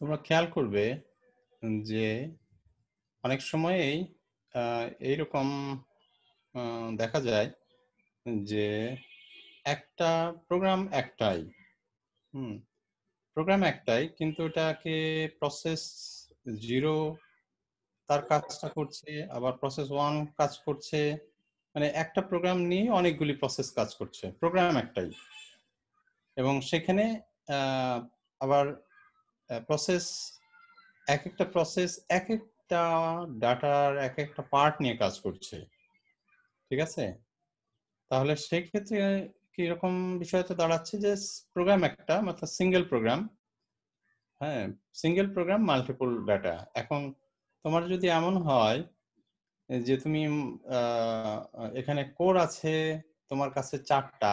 তোমরা খেয়াল করবে যে অনেক সময়েই এইরকম দেখা যায় যে একটা প্রোগ্রাম একটাই হুম প্রোগ্রাম একটাই কিন্তু এটাকে প্রসেস জিরো তার কাজটা করছে আবার প্রসেস ওয়ান কাজ করছে মানে একটা প্রোগ্রাম নিয়ে অনেকগুলি প্রসেস কাজ করছে প্রোগ্রাম একটাই এবং সেখানে আবার প্রসেস এক একটা প্রসেস এক একটা ডাটার এক একটা পার্ট নিয়ে কাজ করছে ঠিক আছে তাহলে সেক্ষেত্রে কিরকম বিষয় তো দাঁড়াচ্ছে যে প্রোগ্রাম একটা মাথা সিঙ্গেল প্রোগ্রাম হ্যাঁ সিঙ্গেল প্রোগ্রাম মাল্টিপল ডাটা এখন তোমার যদি এমন হয় যে তুমি এখানে কোর আছে তোমার কাছে চারটা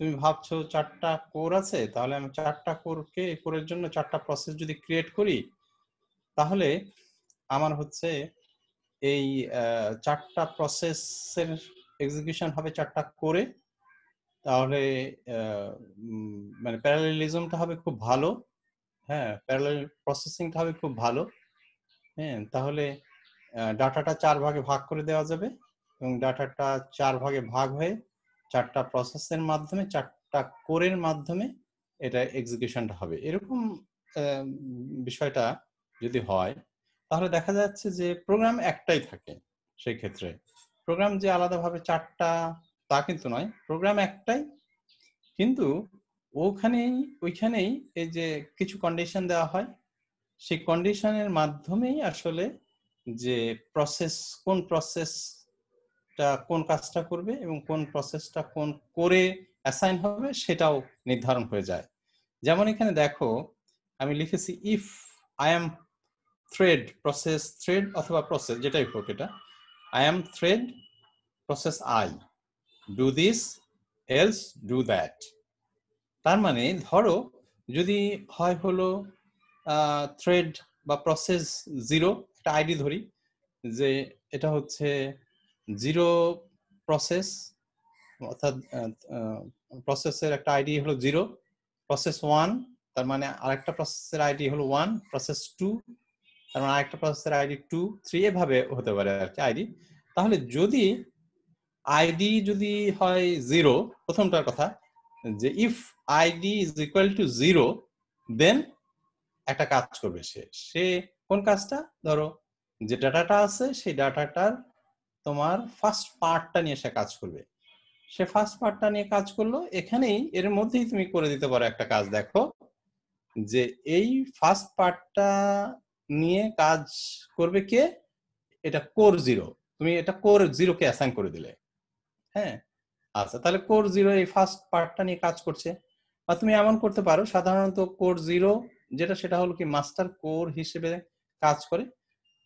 তুমি ভাবছো চারটা কোর আছে তাহলে আমি চারটা কোরকে কোরের জন্য চারটা প্রসেস যদি ক্রিয়েট করি তাহলে আমার হচ্ছে এই চারটা প্রসেসের এক্সিকিউশন হবে চারটা কোরে তাহলে মানে প্যারালিজমটা হবে খুব ভালো হ্যাঁ প্যারাল প্রসেসিংটা হবে খুব ভালো হ্যাঁ তাহলে ডাটাটা চার ভাগে ভাগ করে দেওয়া যাবে এবং ডাটাটা চার ভাগে ভাগ হয়ে চারটা প্রসেসের মাধ্যমে চারটা কোরের মাধ্যমে এটা এক্সিকিউশনটা হবে এরকম বিষয়টা যদি হয় তাহলে দেখা যাচ্ছে যে প্রোগ্রাম একটাই থাকে সেই ক্ষেত্রে প্রোগ্রাম যে আলাদাভাবে চারটা তা কিন্তু নয় প্রোগ্রাম একটাই কিন্তু ওখানেই ওইখানেই এই যে কিছু কন্ডিশন দেওয়া হয় সেই কন্ডিশনের মাধ্যমেই আসলে যে প্রসেস কোন প্রসেস টা কোন কাজটা করবে এবং কোন প্রসেসটা কোন করে অ্যাসাইন হবে সেটাও নির্ধারণ হয়ে যায় যেমন এখানে দেখো আমি লিখেছি if I am thread process thread অথবা প্রসেস যেটাই হোক এটা I am thread process I do this else do that তার মানে ধরো যদি হয় হলো থ্রেড বা প্রসেস জিরো একটা আইডি ধরি যে এটা হচ্ছে জিরো প্রসেস অর্থাৎ প্রসেসের একটা আইডি হলো জিরো প্রসেস ওয়ান তার মানে আরেকটা প্রসেসের আইডি হলো ওয়ান প্রসেস টু তার মানে আরেকটা প্রসেসের আইডি টু থ্রি এভাবে হতে পারে আর কি আইডি তাহলে যদি আইডি যদি হয় জিরো প্রথমটার কথা যে if ID is equal to zero then একটা কাজ করবে সে সে কোন কাজটা ধরো যে ডাটাটা আছে সেই ডাটাটার তোমার ফার্স্ট পার্টটা নিয়ে সে কাজ করবে সে ফার্স্ট পার্টটা নিয়ে কাজ করলো এখানেই এর মধ্যেই তুমি করে দিতে পারো একটা কাজ দেখো যে এই ফার্স্ট পার্টটা নিয়ে কাজ করবে কে এটা কোর জিরো তুমি এটা কোর জিরোকে অ্যাসাইন করে দিলে হ্যাঁ আচ্ছা তাহলে কোর জিরো এই ফার্স্ট পার্টটা নিয়ে কাজ করছে বা তুমি এমন করতে পারো সাধারণত কোর জিরো যেটা সেটা হলো কি মাস্টার কোর হিসেবে কাজ করে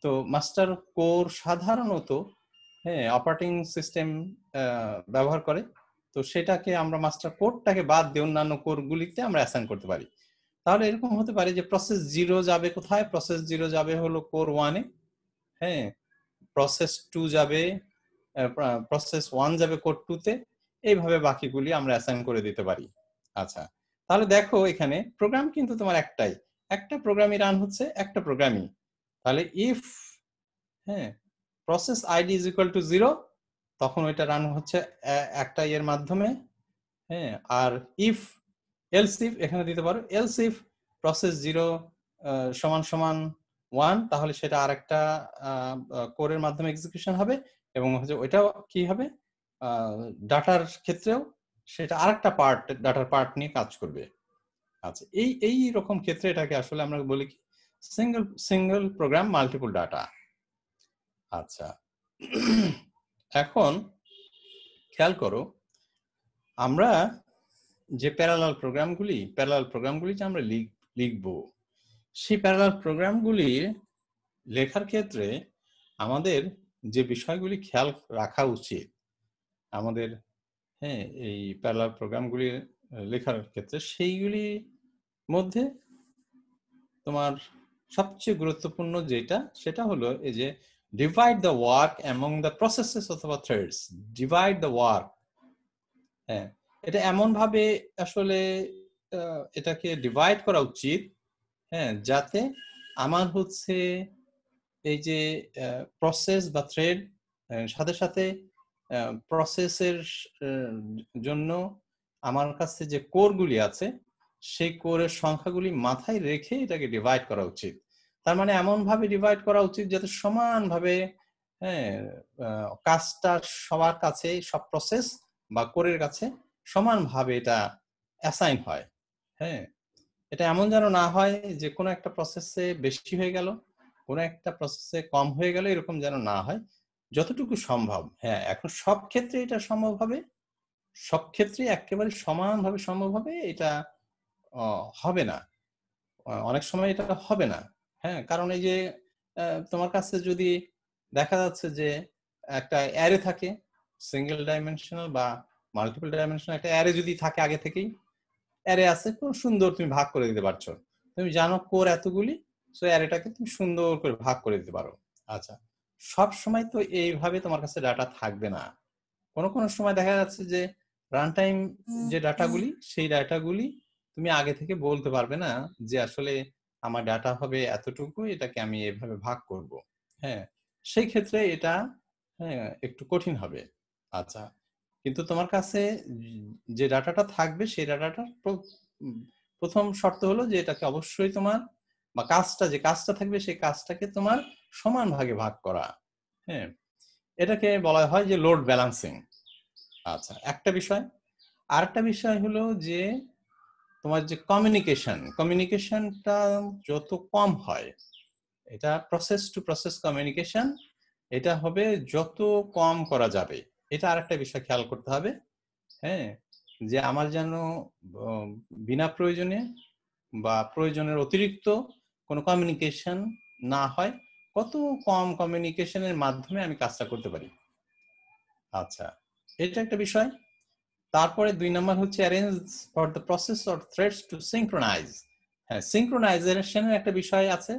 তো মাস্টার কোর সাধারণত হ্যাঁ অপারেটিং সিস্টেম ব্যবহার করে তো সেটাকে আমরা মাস্টার কোডটাকে বাদ দিয়ে অন্যান্য কোডগুলিতে আমরা অ্যাসাইন করতে পারি তাহলে এরকম হতে পারে যে প্রসেস জিরো যাবে কোথায় প্রসেস জিরো যাবে হলো কোর ওয়ানে হ্যাঁ প্রসেস টু যাবে প্রসেস ওয়ান যাবে কোড টুতে এইভাবে বাকিগুলি আমরা অ্যাসাইন করে দিতে পারি আচ্ছা তাহলে দেখো এখানে প্রোগ্রাম কিন্তু তোমার একটাই একটা প্রোগ্রামই রান হচ্ছে একটা প্রোগ্রামই তাহলে ইফ হ্যাঁ process ID is equal to zero তখন ওইটা রান হচ্ছে একটা ইয়ের মাধ্যমে হ্যাঁ আর ইফ এলস ইফ এখানে দিতে পারো এলস ইফ প্রসেস জিরো সমান সমান ওয়ান তাহলে সেটা আরেকটা কোরের মাধ্যমে এক্সিকিউশন হবে এবং হচ্ছে ওইটাও কি হবে ডাটার ক্ষেত্রেও সেটা আরেকটা পার্ট ডাটার পার্ট নিয়ে কাজ করবে আচ্ছা এই এই রকম ক্ষেত্রে এটাকে আসলে আমরা বলি কি single single program multiple data আচ্ছা এখন খেয়াল করো আমরা যে প্যারালাল প্রোগ্রামগুলি প্যারালাল প্রোগ্রামগুলি যে আমরা লিখব সেই প্যারালাল প্রোগ্রামগুলি লেখার ক্ষেত্রে আমাদের যে বিষয়গুলি খেয়াল রাখা উচিত আমাদের হ্যাঁ এই প্যারালাল প্রোগ্রামগুলি লেখার ক্ষেত্রে সেইগুলি মধ্যে তোমার সবচেয়ে গুরুত্বপূর্ণ যেটা সেটা হলো এই যে divide the work among the processes অথবা থ্রেডস divide the work হ্যাঁ এটা এমন ভাবে আসলে এটাকে ডিভাইড করা উচিত হ্যাঁ যাতে আমার হচ্ছে এই যে প্রসেস বা থ্রেড সাথে সাথে প্রসেসের জন্য আমার কাছে যে কোরগুলি আছে সেই কোরের সংখ্যাগুলি মাথায় রেখে এটাকে ডিভাইড করা উচিত তার মানে এমন ভাবে ডিভাইড করা উচিত যাতে সমানভাবে হ্যাঁ কাজটা সবার কাছে সব প্রসেস বা কোরের কাছে সমানভাবে এটা অ্যাসাইন হয় হ্যাঁ এটা এমন যেন না হয় যে কোনো একটা প্রসেসে বেশি হয়ে গেল কোনো একটা প্রসেসে কম হয়ে গেল এরকম যেন না হয় যতটুকু সম্ভব হ্যাঁ এখন সব ক্ষেত্রে এটা সম্ভব হবে সব ক্ষেত্রে একেবারে সমানভাবে সম্ভব হবে এটা হবে না অনেক সময় এটা হবে না হ্যাঁ কারণ এই যে তোমার কাছে যদি দেখা যাচ্ছে যে একটা অ্যারে থাকে সিঙ্গেল ডাইমেনশনাল বা মাল্টিপল ডাইমেনশনাল একটা অ্যারে যদি থাকে আগে থেকেই অ্যারে আছে খুব সুন্দর তুমি ভাগ করে দিতে পারছো তুমি জানো কোর এতগুলি সো অ্যারেটাকে তুমি সুন্দর করে ভাগ করে দিতে পারো আচ্ছা সব সময় তো এইভাবে তোমার কাছে ডাটা থাকবে না কোনো কোনো সময় দেখা যাচ্ছে যে রান টাইম যে ডাটাগুলি সেই ডাটাগুলি তুমি আগে থেকে বলতে পারবে না যে আসলে আমার ডাটা হবে এতটুকু এটাকে আমি এভাবে ভাগ করব হ্যাঁ সেই ক্ষেত্রে এটা হ্যাঁ একটু কঠিন হবে আচ্ছা কিন্তু তোমার কাছে যে ডাটাটা থাকবে সেই ডাটাটা প্রথম শর্ত হলো যে এটাকে অবশ্যই তোমার বা কাজটা যে কাজটা থাকবে সেই কাজটাকে তোমার সমান ভাগে ভাগ করা হ্যাঁ এটাকে বলা হয় যে লোড ব্যালান্সিং আচ্ছা একটা বিষয় আরেকটা বিষয় হলো যে তোমার যে কমিউনিকেশন কমিউনিকেশনটা যত কম হয় এটা প্রসেস টু প্রসেস কমিউনিকেশন এটা হবে যত কম করা যাবে এটা আর একটা বিষয় খেয়াল করতে হবে হ্যাঁ যে আমার যেন বিনা প্রয়োজনে বা প্রয়োজনের অতিরিক্ত কোনো কমিউনিকেশন না হয় কত কম কমিউনিকেশনের মাধ্যমে আমি কাজটা করতে পারি আচ্ছা এটা একটা বিষয় তারপরে দুই নাম্বার হচ্ছে arrange for the process or threads to synchronize হ্যাঁ সিঙ্ক্রোনাইজেশনের একটা বিষয় আছে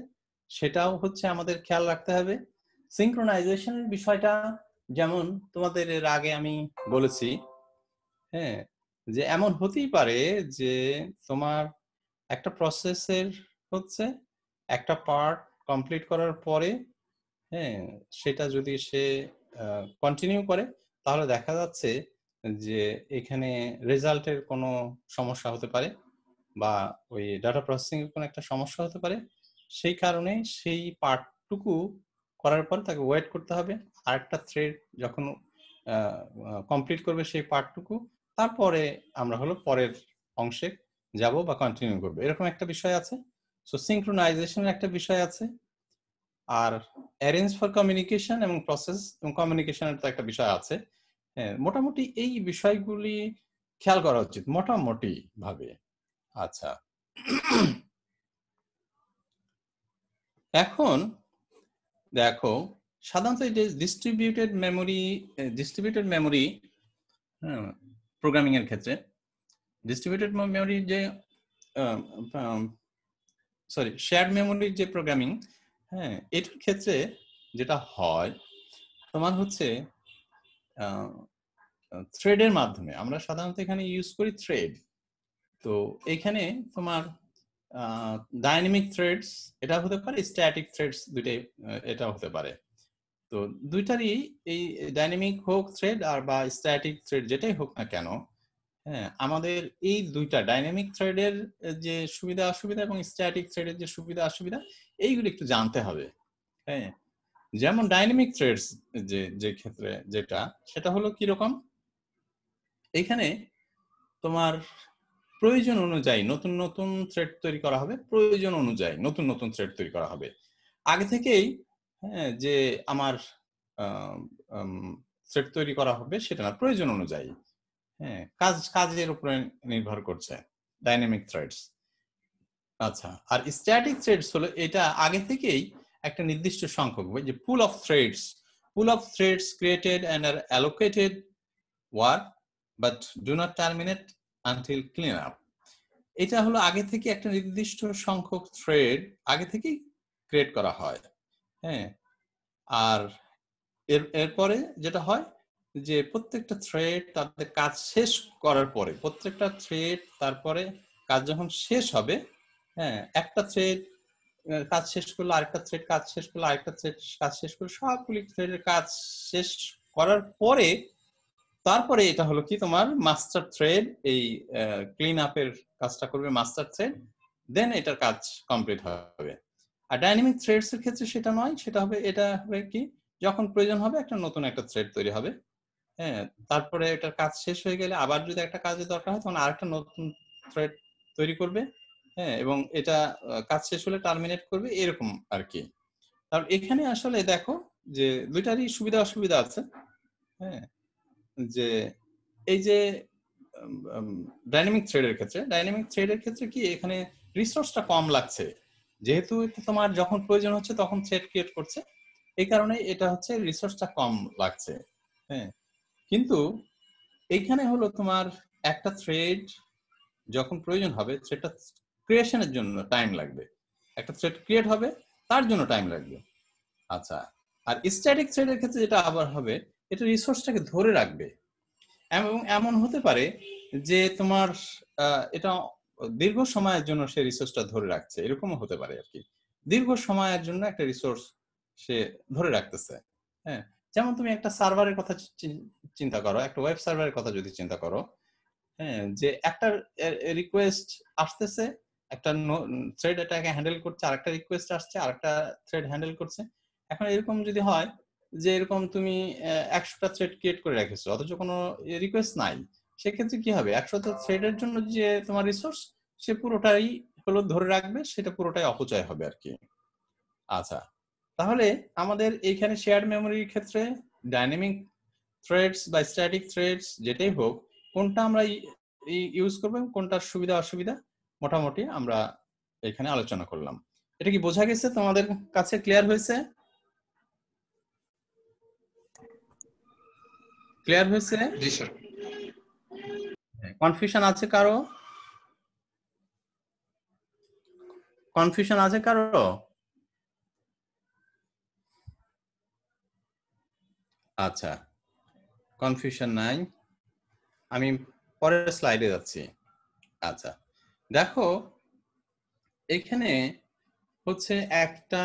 সেটাও হচ্ছে আমাদের খেয়াল রাখতে হবে সিঙ্ক্রোনাইজেশনের বিষয়টা যেমন তোমাদের এর আগে আমি বলেছি হ্যাঁ যে এমন হতেই পারে যে তোমার একটা প্রসেসের হচ্ছে একটা পার্ট কমপ্লিট করার পরে হ্যাঁ সেটা যদি সে কন্টিনিউ করে তাহলে দেখা যাচ্ছে যে এখানে রেজাল্টের কোনো সমস্যা হতে পারে বা ওই ডাটা প্রসেসিং এর কোনো একটা সমস্যা হতে পারে সেই কারণে সেই পার্টটুকু করার পর তাকে ওয়েট করতে হবে আর একটা থ্রেড যখন কমপ্লিট করবে সেই পার্টটুকু তারপরে আমরা হলো পরের অংশে যাব বা কন্টিনিউ করবো এরকম একটা বিষয় আছে সো সিঙ্ক্রোনাইজেশনের একটা বিষয় আছে আর অ্যারেঞ্জ ফর কমিউনিকেশন এবং প্রসেস এবং কমিউনিকেশনের তো একটা বিষয় আছে হ্যাঁ মোটামুটি এই বিষয়গুলি খেয়াল করা উচিত মোটামুটি ভাবে আচ্ছা এখন দেখো সাধারণত যে distributed memory distributed memory programming এর ক্ষেত্রে ডিস্ট্রিবিউটেড মেমোরি যে সরি শেয়ার মেমোরির যে প্রোগ্রামিং হ্যাঁ এটার ক্ষেত্রে যেটা হয় তোমার হচ্ছে থ্রেডের মাধ্যমে আমরা সাধারণত এখানে ইউজ করি থ্রেড তো এখানে তোমার ডাইনামিক থ্রেডস এটা হতে পারে স্ট্যাটিক থ্রেডস দুইটাই এটা হতে পারে তো দুইটারই এই ডাইনামিক হোক থ্রেড আর বা স্ট্যাটিক থ্রেড যেটাই হোক না কেন হ্যাঁ আমাদের এই দুইটা ডাইনামিক থ্রেডের যে সুবিধা অসুবিধা এবং স্ট্যাটিক থ্রেডের যে সুবিধা অসুবিধা এইগুলো একটু জানতে হবে হ্যাঁ যেমন ডাইনামিক থ্রেডস যে যে ক্ষেত্রে যেটা সেটা হলো কি রকম এখানে তোমার প্রয়োজন অনুযায়ী নতুন নতুন থ্রেড তৈরি করা হবে প্রয়োজন অনুযায়ী নতুন নতুন থ্রেড তৈরি করা হবে আগে থেকেই হ্যাঁ যে আমার থ্রেড তৈরি করা হবে সেটা না প্রয়োজন অনুযায়ী হ্যাঁ কাজ কাজের উপরে নির্ভর করছে ডাইনামিক থ্রেডস আচ্ছা আর স্ট্যাটিক থ্রেডস হলো এটা আগে থেকেই একটা নির্দিষ্ট সংখ্যক যে pool of threads pool of threads created and are allocated were but do not terminate until clean up এটা হলো আগে থেকে একটা নির্দিষ্ট সংখ্যক থ্রেড আগে থেকেই ক্রিয়েট করা হয় হ্যাঁ আর এর এরপরে যেটা হয় যে প্রত্যেকটা থ্রেড তাদের কাজ শেষ করার পরে প্রত্যেকটা থ্রেড তারপরে কাজ যখন শেষ হবে হ্যাঁ একটা থ্রেড কাজ শেষ করলো আরেকটা থ্রেড কাজ শেষ করলো আরেকটা থ্রেড কাজ শেষ করলো সবগুলি থ্রেডের কাজ শেষ করার পরে তারপরে এটা হলো কি তোমার মাস্টার থ্রেড এই ক্লিন আপের কাজটা করবে মাস্টার থ্রেড দেন এটার কাজ কমপ্লিট হবে আর ডাইনামিক থ্রেডস এর ক্ষেত্রে সেটা নয় সেটা হবে এটা হবে কি যখন প্রয়োজন হবে একটা নতুন একটা থ্রেড তৈরি হবে হ্যাঁ তারপরে এটার কাজ শেষ হয়ে গেলে আবার যদি একটা কাজের দরকার হয় তখন আরেকটা নতুন থ্রেড তৈরি করবে হ্যাঁ এবং এটা কাজ শেষ হলে টার্মিনেট করবে এরকম আর কি কারণ এখানে আসলে দেখো যে দুইটারই সুবিধা অসুবিধা আছে হ্যাঁ যে এই যে ডাইনামিক থ্রেডের ক্ষেত্রে ডাইনামিক থ্রেডের ক্ষেত্রে কি এখানে রিসোর্সটা কম লাগছে যেহেতু তোমার যখন প্রয়োজন হচ্ছে তখন থ্রেড ক্রিয়েট করছে এই কারণে এটা হচ্ছে রিসোর্সটা কম লাগছে হ্যাঁ কিন্তু এইখানে হলো তোমার একটা থ্রেড যখন প্রয়োজন হবে থ্রেডটা ক্রিয়েশনের জন্য টাইম লাগবে একটা থ্রেড ক্রিয়েট হবে তার জন্য টাইম লাগবে আচ্ছা আর স্ট্যাটিক থ্রেডের ক্ষেত্রে যেটা আবার হবে এটা রিসোর্সটাকে ধরে রাখবে এবং এমন হতে পারে যে তোমার এটা দীর্ঘ সময়ের জন্য সে রিসোর্সটা ধরে রাখছে এরকমও হতে পারে আর কি দীর্ঘ সময়ের জন্য একটা রিসোর্স সে ধরে রাখতেছে হ্যাঁ যেমন তুমি একটা সার্ভারের কথা চিন্তা করো একটা ওয়েব সার্ভারের কথা যদি চিন্তা করো হ্যাঁ যে একটা রিকোয়েস্ট আসতেছে একটা থ্রেড এটাকে হ্যান্ডেল করছে আরেকটা রিকোয়েস্ট আসছে আরেকটা থ্রেড হ্যান্ডেল করছে এখন এরকম যদি হয় যে এরকম তুমি একশোটা থ্রেড ক্রিয়েট করে রেখেছো অথচ কোনো রিকোয়েস্ট নাই সেক্ষেত্রে কি হবে একশোটা থ্রেডের জন্য যে তোমার রিসোর্স সে পুরোটাই হলো ধরে রাখবে সেটা পুরোটাই অপচয় হবে আর কি আচ্ছা তাহলে আমাদের এইখানে শেয়ার মেমোরির ক্ষেত্রে ডাইনামিক থ্রেডস বা স্ট্যাটিক থ্রেডস যেটাই হোক কোনটা আমরা ইউজ করবো কোনটার সুবিধা অসুবিধা মোটামুটি আমরা এখানে আলোচনা করলাম এটা কি বোঝা গেছে তোমাদের কাছে ক্লিয়ার হয়েছে ক্লিয়ার হয়েছে কনফিউশন আছে কারো কনফিউশন আছে কারো আচ্ছা কনফিউশন নাই আমি পরের স্লাইডে যাচ্ছি আচ্ছা দেখো এখানে হচ্ছে একটা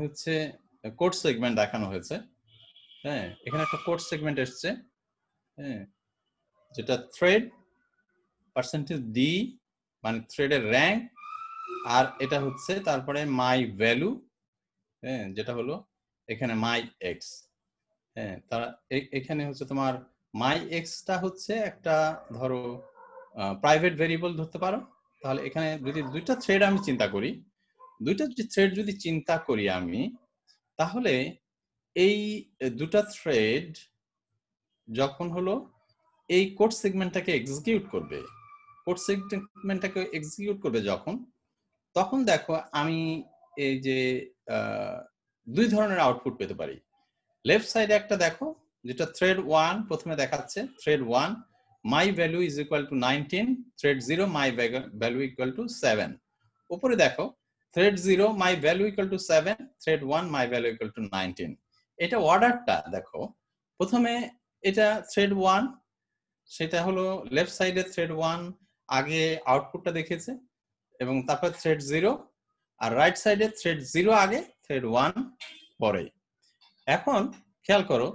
হচ্ছে কোর্ট সেগমেন্ট দেখানো হয়েছে হ্যাঁ এখানে একটা কোর্ট সেগমেন্ট এসছে হ্যাঁ যেটা থ্রেড পার্সেন্টেজ ডি মানে থ্রেডের র্যাঙ্ক আর এটা হচ্ছে তারপরে মাই ভ্যালু হ্যাঁ যেটা হলো এখানে মাই এক্স হ্যাঁ তারা এখানে হচ্ছে তোমার মাই এক্সটা হচ্ছে একটা ধরো প্রাইভেট ভেরিয়েবল ধরতে পারো তাহলে এখানে যদি দুইটা থ্রেড আমি চিন্তা করি দুইটা থ্রেড যদি চিন্তা করি আমি তাহলে এই দুটা থ্রেড যখন হলো এই কোড সেগমেন্টটাকে এক্সিকিউট করবে কোড সেগমেন্টটাকে এক্সিকিউট করবে যখন তখন দেখো আমি এই যে দুই ধরনের আউটপুট পেতে পারি লেফট সাইডে একটা দেখো যেটা থ্রেড ওয়ান প্রথমে দেখাচ্ছে thread one my value is equal to 19 thread 0 my value equal to 7 উপরে দেখো thread 0 my value equal to 7 thread 1 my value equal to 19 এটা অর্ডারটা দেখো প্রথমে এটা থ্রেড 1 সেটা হলো লেফট সাইডে থ্রেড 1 আগে আউটপুটটা দেখেছে এবং তারপর থ্রেড 0 আর রাইট সাইডে থ্রেড 0 আগে থ্রেড 1 পরে এখন খেয়াল করো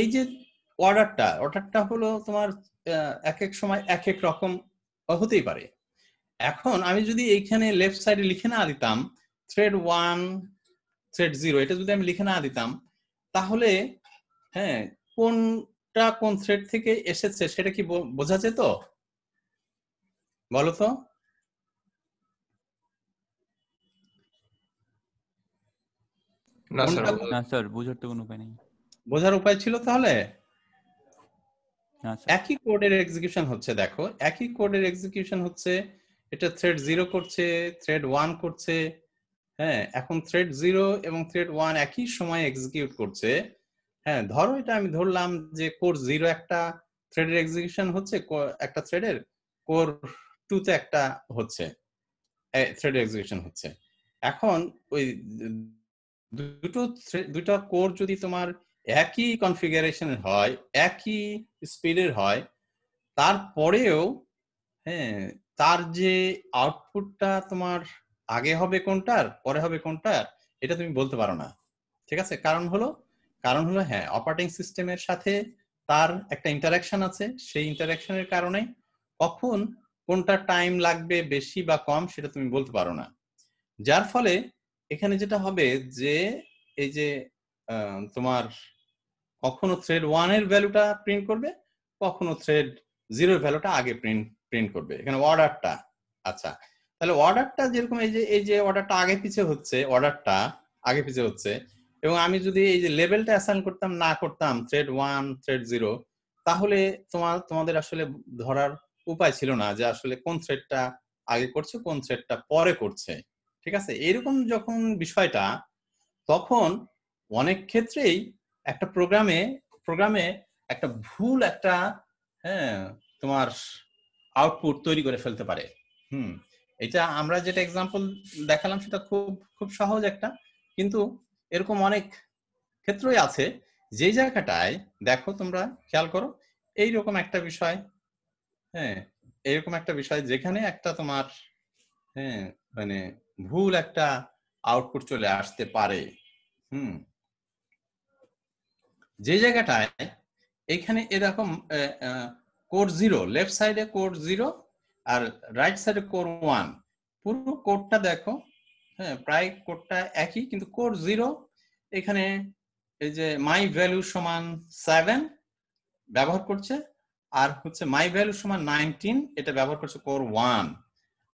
এই যে অর্ডারটা অর্ডারটা হলো তোমার এক এক সময় এক এক রকম হতেই পারে এখন আমি যদি এইখানে লেফট সাইডে লিখে না দিতাম থ্রেড ওয়ান থ্রেড জিরো এটা যদি আমি লিখে না দিতাম তাহলে হ্যাঁ কোনটা কোন থ্রেড থেকে এসেছে সেটা কি বোঝা যেত বলো তো না স্যার বোঝার তো কোনো উপায় নেই বোঝার উপায় ছিল তাহলে আচ্ছা। একই কোডের এক্সিকিউশন হচ্ছে দেখো একই কোডের এক্সিকিউশন হচ্ছে এটা থ্রেড জিরো করছে থ্রেড ওয়ান করছে হ্যাঁ এখন থ্রেড জিরো এবং থ্রেড ওয়ান একই সময় এক্সিকিউট করছে হ্যাঁ ধরো এটা আমি ধরলাম যে কোর জিরো একটা থ্রেডের এক্সিকিউশন হচ্ছে একটা থ্রেডের কোর টু তে একটা হচ্ছে থ্রেড এক্সিকিউশন হচ্ছে এখন ওই দুটো দুটো কোর যদি তোমার একই কনফিগারেশনের হয় একই স্পিডের হয় তারপরেও হ্যাঁ তার যে আউটপুটটা তোমার আগে হবে কোনটার পরে হবে কোনটার এটা তুমি বলতে পারো না ঠিক আছে কারণ হলো কারণ হলো হ্যাঁ অপারেটিং সিস্টেমের সাথে তার একটা ইন্টারাকশন আছে সেই ইন্টারাকশনের কারণে কখন কোনটা টাইম লাগবে বেশি বা কম সেটা তুমি বলতে পারো না যার ফলে এখানে যেটা হবে যে এই যে তোমার কখনো থ্রেড ওয়ান এর ভ্যালুটা প্রিন্ট করবে কখনো থ্রেড জিরোর ভ্যালুটা আগে প্রিন্ট প্রিন্ট করবে এখানে অর্ডারটা আচ্ছা তাহলে অর্ডারটা যেরকম এই যে এই যে অর্ডারটা আগে পিছিয়ে হচ্ছে অর্ডারটা আগে পিছিয়ে হচ্ছে এবং আমি যদি এই যে লেভেলটা অ্যাসাইন করতাম না করতাম থ্রেড ওয়ান থ্রেড জিরো তাহলে তোমার তোমাদের আসলে ধরার উপায় ছিল না যে আসলে কোন থ্রেডটা আগে করছে কোন থ্রেডটা পরে করছে ঠিক আছে এরকম যখন বিষয়টা তখন অনেক ক্ষেত্রেই একটা প্রোগ্রামে প্রোগ্রামে একটা ভুল একটা হ্যাঁ তোমার আউটপুট তৈরি করে ফেলতে পারে হুম এটা আমরা যেটা এক্সাম্পল দেখালাম সেটা খুব খুব সহজ একটা কিন্তু এরকম অনেক ক্ষেত্রই আছে যে জায়গাটায় দেখো তোমরা খেয়াল করো এইরকম একটা বিষয় হ্যাঁ এরকম একটা বিষয় যেখানে একটা তোমার হ্যাঁ মানে ভুল একটা আউটপুট চলে আসতে পারে হুম যে জায়গাটায় এখানে এরকম কোড জিরো লেফট সাইডে কোড জিরো আর রাইট সাইডে কোড ওয়ান পুরো কোডটা দেখো হ্যাঁ প্রায় কোডটা একই কিন্তু কোড জিরো এখানে এই যে মাই ভ্যালু সমান সেভেন ব্যবহার করছে আর হচ্ছে মাই ভ্যালু সমান নাইনটিন এটা ব্যবহার করছে কোর ওয়ান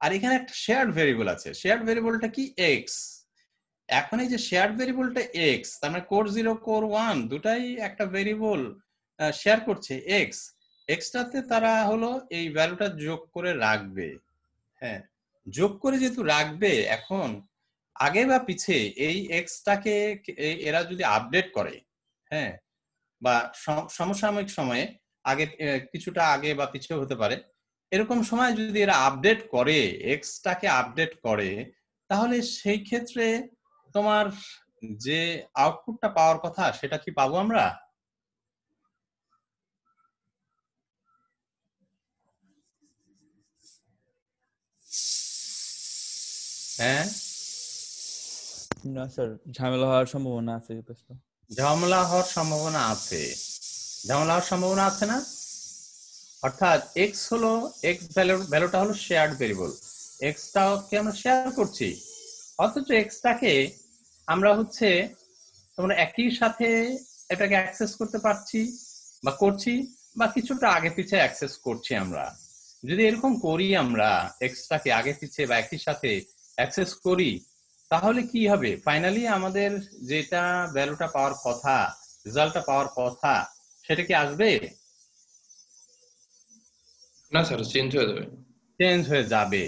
আর এখানে একটা শেয়ার্ড ভেরিয়েবল আছে শেয়ার্ড ভেরিয়েবলটা কি এক্স এখন এই যে শেয়ার ভেরিয়েবলটা এক্স তার মানে কোর জিরো কোর ওয়ান দুটাই একটা ভেরিয়েবল শেয়ার করছে এক্স এক্সটাতে তারা হলো এই ভ্যালুটা যোগ করে রাখবে হ্যাঁ যোগ করে যেহেতু রাখবে এখন আগে বা পিছে এই এক্সটাকে এরা যদি আপডেট করে হ্যাঁ বা সমসাময়িক সময়ে আগে কিছুটা আগে বা পিছিয়ে হতে পারে এরকম সময় যদি এরা আপডেট করে এক্সটাকে আপডেট করে তাহলে সেই ক্ষেত্রে তোমার যে আউটপুটটা পাওয়ার কথা সেটা কি পাবো আমরা হ্যাঁ না স্যার ঝামেলা হওয়ার সম্ভাবনা আছে যথেষ্ট ঝামেলা হওয়ার সম্ভাবনা আছে ঝামেলা হওয়ার সম্ভাবনা আছে না অর্থাৎ এক্স হলো এক্স ভ্যালু ভ্যালুটা হলো শেয়ার্ড ভেরিয়েবল এক্সটাকে আমরা শেয়ার করছি অথচ এক্সটাকে আমরা হচ্ছে তোমরা একই সাথে এটাকে অ্যাক্সেস করতে পারছি বা করছি বা কিছুটা আগে পিছে অ্যাক্সেস করছি আমরা যদি এরকম করি আমরা এক্সট্রাকে আগে পিছে বা একই সাথে অ্যাক্সেস করি তাহলে কি হবে ফাইনালি আমাদের যেটা ভ্যালুটা পাওয়ার কথা রেজাল্টটা পাওয়ার কথা সেটা কি আসবে না স্যার চেঞ্জ হয়ে যাবে চেঞ্জ হয়ে যাবে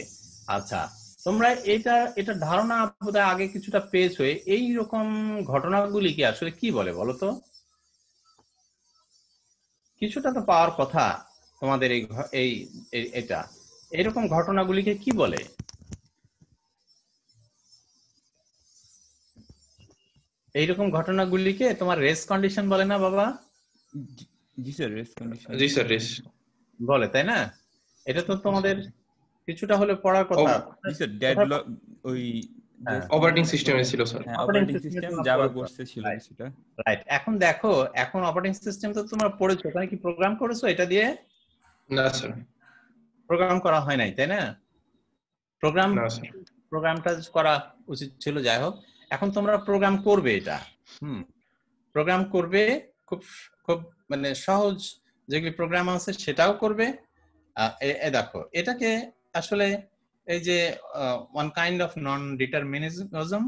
আচ্ছা তোমরা এটা এটা ধারণা বোধহয় আগে কিছুটা পেয়েছো এই রকম ঘটনাগুলিকে আসলে কি বলে বলো তো কিছুটা তো পাওয়ার কথা তোমাদের এই এই এটা এরকম ঘটনাগুলিকে কি বলে এইরকম ঘটনাগুলিকে তোমার রেস কন্ডিশন বলে না বাবা ji sir race condition ji sir race বলে তাই না এটা তো তোমাদের কিছুটা হলে পড়ার কথা ডেডলক oh, ওই অপারেটিং হ্যাঁ। সিস্টেমে ছিল স্যার অপারেটিং সিস্টেম জাভা কোর্সে ছিল সেটা রাইট এখন দেখো এখন অপারেটিং সিস্টেম তো তোমরা পড়েছো ওখানে কি প্রোগ্রাম করেছো এটা দিয়ে না স্যার প্রোগ্রাম করা হয় নাই তাই না প্রোগ্রাম প্রোগ্রামটা করা উচিত ছিল যাই হোক এখন তোমরা প্রোগ্রাম করবে এটা হুম প্রোগ্রাম করবে খুব খুব মানে সহজ যেগুলি প্রোগ্রাম আছে সেটাও করবে দেখো এটাকে আসলে এই যে one kind of non determinism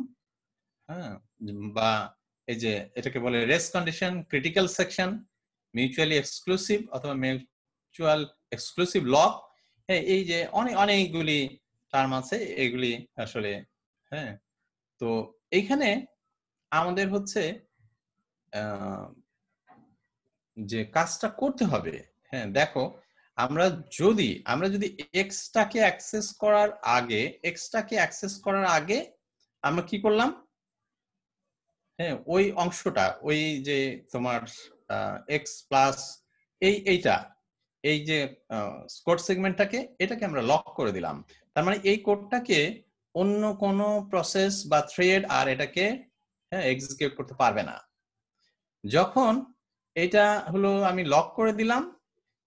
হ্যাঁ বা এই যে এটাকে বলে race condition critical section mutually exclusive অথবা মিউচুয়াল এক্সক্লুসিভ ল হ্যাঁ এই যে অনেক অনেকগুলি টার্ম আছে এগুলি আসলে হ্যাঁ তো এইখানে আমাদের হচ্ছে যে কাজটা করতে হবে হ্যাঁ দেখো আমরা যদি আমরা যদি এক্সটাকে অ্যাক্সেস করার আগে এক্সটাকে অ্যাক্সেস করার আগে আমরা কি করলাম হ্যাঁ ওই অংশটা ওই যে তোমার এক্স প্লাস এই এইটা এই যে কোড সেগমেন্টটাকে এটাকে আমরা লক করে দিলাম তার মানে এই কোডটাকে অন্য কোন প্রসেস বা থ্রেড আর এটাকে হ্যাঁ এক্সিকিউট করতে পারবে না যখন এটা হলো আমি লক করে দিলাম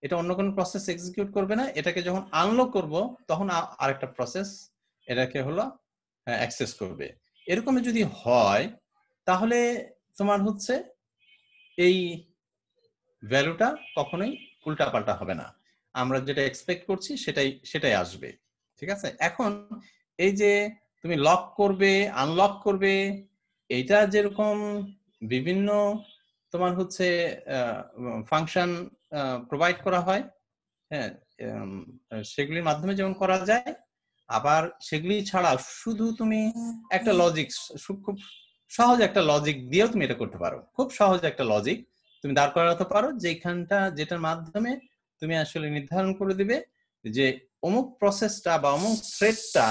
এটা অন্য কোনো প্রসেস এক্সিকিউট করবে না এটাকে যখন আনলক করব তখন আরেকটা প্রসেস এটাকে হলো অ্যাক্সেস করবে এরকম যদি হয় তাহলে তোমার হচ্ছে এই ভ্যালুটা কখনোই উল্টাপাল্টা হবে না আমরা যেটা এক্সপেক্ট করছি সেটাই সেটাই আসবে ঠিক আছে এখন এই যে তুমি লক করবে আনলক করবে এটা যেরকম বিভিন্ন তোমার হচ্ছে ফাংশন প্রোভাইড করা হয় হ্যাঁ সেগুলির মাধ্যমে যেমন করা যায় আবার সেগুলি ছাড়া শুধু তুমি একটা লজিক খুব সহজ একটা লজিক দিয়েও তুমি এটা করতে পারো খুব সহজ একটা লজিক তুমি দাঁড় করাতে পারো যেখানটা যেটার মাধ্যমে তুমি আসলে নির্ধারণ করে দিবে যে অমুক প্রসেসটা বা অমুক থ্রেডটা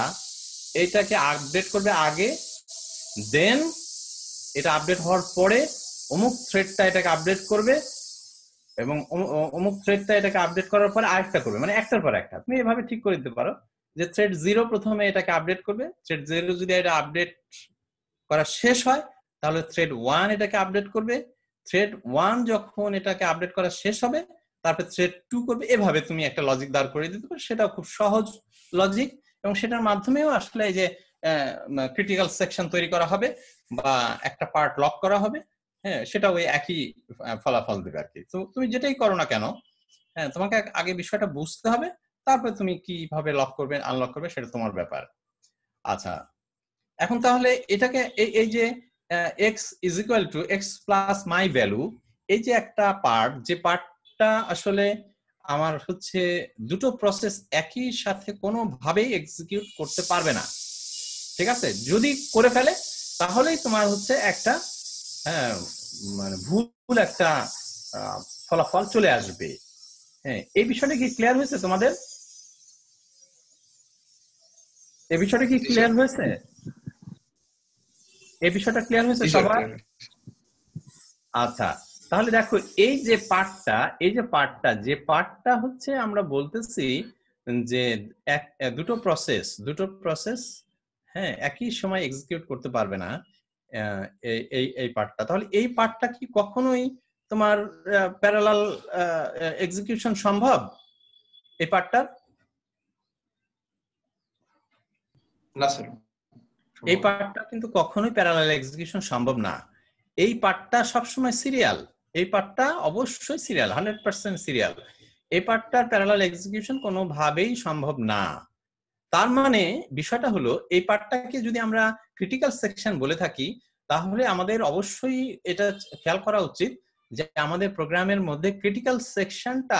এটাকে আপডেট করবে আগে দেন এটা আপডেট হওয়ার পরে অমুক থ্রেডটা এটাকে আপডেট করবে এবং অমুক থ্রেডটা এটাকে আপডেট করার পর আরেকটা করবে মানে একটার পর একটা তুমি এভাবে ঠিক করে দিতে পারো যে থ্রেড জিরো প্রথমে এটাকে আপডেট করবে থ্রেড জিরো যদি এটা আপডেট করা শেষ হয় তাহলে থ্রেড ওয়ান এটাকে আপডেট করবে থ্রেড ওয়ান যখন এটাকে আপডেট করা শেষ হবে তারপর থ্রেড টু করবে এভাবে তুমি একটা লজিক দাঁড় করে দিতে পারো সেটা খুব সহজ লজিক এবং সেটার মাধ্যমেও আসলে এই যে ক্রিটিক্যাল সেকশন তৈরি করা হবে বা একটা পার্ট লক করা হবে হ্যাঁ সেটা ওই একই ফলাফল দেবে আর কি তো তুমি যেটাই করো না কেন হ্যাঁ তোমাকে আগে বিষয়টা বুঝতে হবে তারপরে তুমি কিভাবে লক করবে আনলক করবে সেটা তোমার ব্যাপার আচ্ছা এখন তাহলে এটাকে এই এই যে x is equal to x plus my value এই যে একটা পার্ট যে পার্টটা আসলে আমার হচ্ছে দুটো প্রসেস একই সাথে কোনোভাবেই এক্সিকিউট করতে পারবে না ঠিক আছে যদি করে ফেলে তাহলেই তোমার হচ্ছে একটা হ্যাঁ মানে ভুল একটা ফলাফল চলে আসবে হ্যাঁ এই বিষয়টা কি ক্লিয়ার হয়েছে তোমাদের এই বিষয়টা কি ক্লিয়ার হয়েছে এই বিষয়টা ক্লিয়ার হয়েছে সবার আচ্ছা তাহলে দেখো এই যে পার্টটা এই যে পার্টটা যে পার্টটা হচ্ছে আমরা বলতেছি যে এক দুটো প্রসেস দুটো প্রসেস হ্যাঁ একই সময় এক্সিকিউট করতে পারবে না এই এই পার্টটা তাহলে এই পার্টটা কি কখনোই তোমার প্যারালাল এক্সিকিউশন সম্ভব এই পার্টটা না এই পার্টটা কিন্তু কখনোই প্যারালাল এক্সিকিউশন সম্ভব না এই পার্টটা সবসময় সিরিয়াল এই পার্টটা অবশ্যই সিরিয়াল হান্ড্রেড পার্সেন্ট সিরিয়াল এই পার্টটার প্যারালাল এক্সিকিউশন কোনোভাবেই সম্ভব না তার মানে বিষয়টা হলো এই পার্টটাকে যদি আমরা ক্রিটিক্যাল সেকশন বলে থাকি তাহলে আমাদের অবশ্যই এটা খেয়াল করা উচিত যে আমাদের প্রোগ্রামের মধ্যে ক্রিটিক্যাল সেকশনটা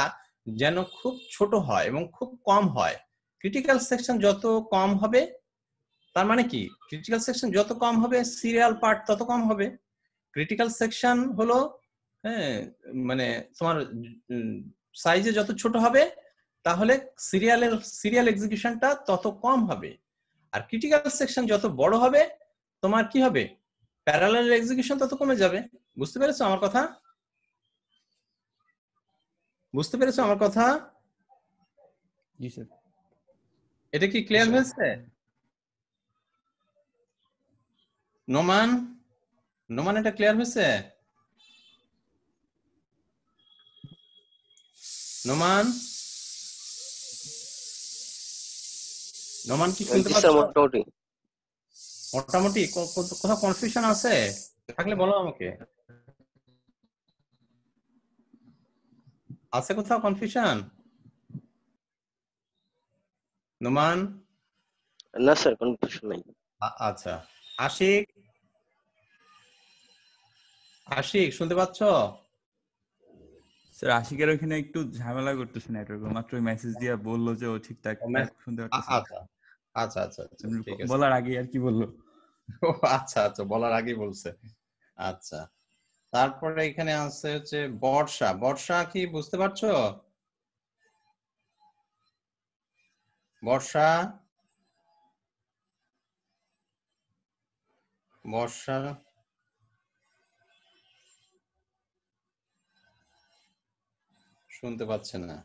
যেন খুব ছোট হয় এবং খুব কম হয় ক্রিটিক্যাল সেকশন যত কম হবে তার মানে কি ক্রিটিক্যাল সেকশন যত কম হবে সিরিয়াল পার্ট তত কম হবে ক্রিটিক্যাল সেকশন হলো হ্যাঁ মানে তোমার সাইজে যত ছোট হবে তাহলে সিরিয়ালের সিরিয়াল এক্সিকিউশনটা তত কম হবে আর ক্রিটিক্যাল সেকশন যত বড় হবে তোমার কি হবে প্যারালাল এক্সিকিউশন তত কমে যাবে বুঝতে পেরেছো আমার কথা বুঝতে পেরেছো আমার কথা জি স্যার এটা কি ক্লিয়ার হয়েছে নোমান নোমান এটা ক্লিয়ার হয়েছে নোমান রোমান কি শুনতে পাচ্ছ মোটামুটি মোটামুটি কোথাও কনফিউশন আছে থাকলে বলো আমাকে আছে কোথাও কনফিউশন না স্যার কনফিউশন নাই আচ্ছা আশিক আশিক শুনতে পাচ্ছ স্যার আশিকের ওখানে একটু ঝামেলা করতেছে নেটওয়ার্ক মাত্র মেসেজ দিয়ে বললো যে ও ঠিকঠাক শুনতে পাচ্ছে আচ্ছা আচ্ছা, আচ্ছা, আচ্ছা আচ্ছা বলার আগে আর কি বললো আচ্ছা আচ্ছা বলার আগে বলছে আচ্ছা তারপরে এখানে আছে হচ্ছে বর্ষা বর্ষা কি বুঝতে পারছো বর্ষা বর্ষা শুনতে পাচ্ছে না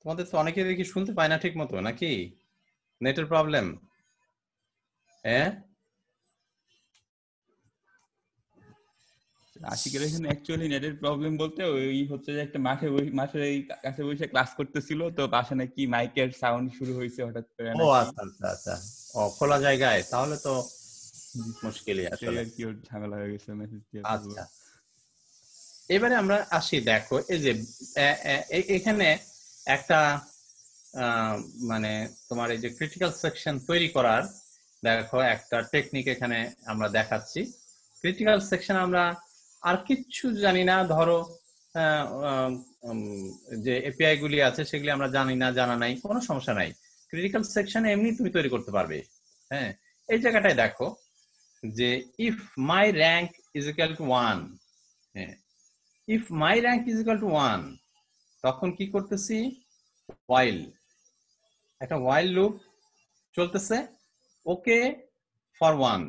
তোমাদের তো অনেকে দেখি শুনতে পায় না ঠিক মতো নাকি নেটের প্রবলেম হ্যাঁ আশিকের এখানে অ্যাকচুয়ালি নেটের প্রবলেম বলতে ওই হচ্ছে যে একটা মাঠে ওই মাঠে কাছে বসে ক্লাস করতেছিল তো পাশে নাকি মাইকের সাউন্ড শুরু হয়েছে হঠাৎ করে ও আচ্ছা, আচ্ছা আচ্ছা ও খোলা জায়গায় তাহলে তো মুশকিলই আসলে কি ঝামেলা হয়ে গেছে মেসেজ দিয়ে আচ্ছা এবারে আমরা আসি দেখো এই যে এখানে একটা মানে তোমার এই যে ক্রিটিক্যাল সেকশন তৈরি করার দেখো একটা টেকনিক এখানে আমরা দেখাচ্ছি ক্রিটিক্যাল সেকশন আমরা আর কিচ্ছু জানি না ধরো যে এপিআই গুলি আছে সেগুলি আমরা জানি না জানা নাই কোনো সমস্যা নাই ক্রিটিক্যাল সেকশন এমনি তুমি তৈরি করতে পারবে হ্যাঁ এই জায়গাটায় দেখো যে if my rank is equal to one if my rank is equal to one তখন কি করতেছি ওয়াইল্ড একটা ওয়াইল লুপ চলতেছে okay for one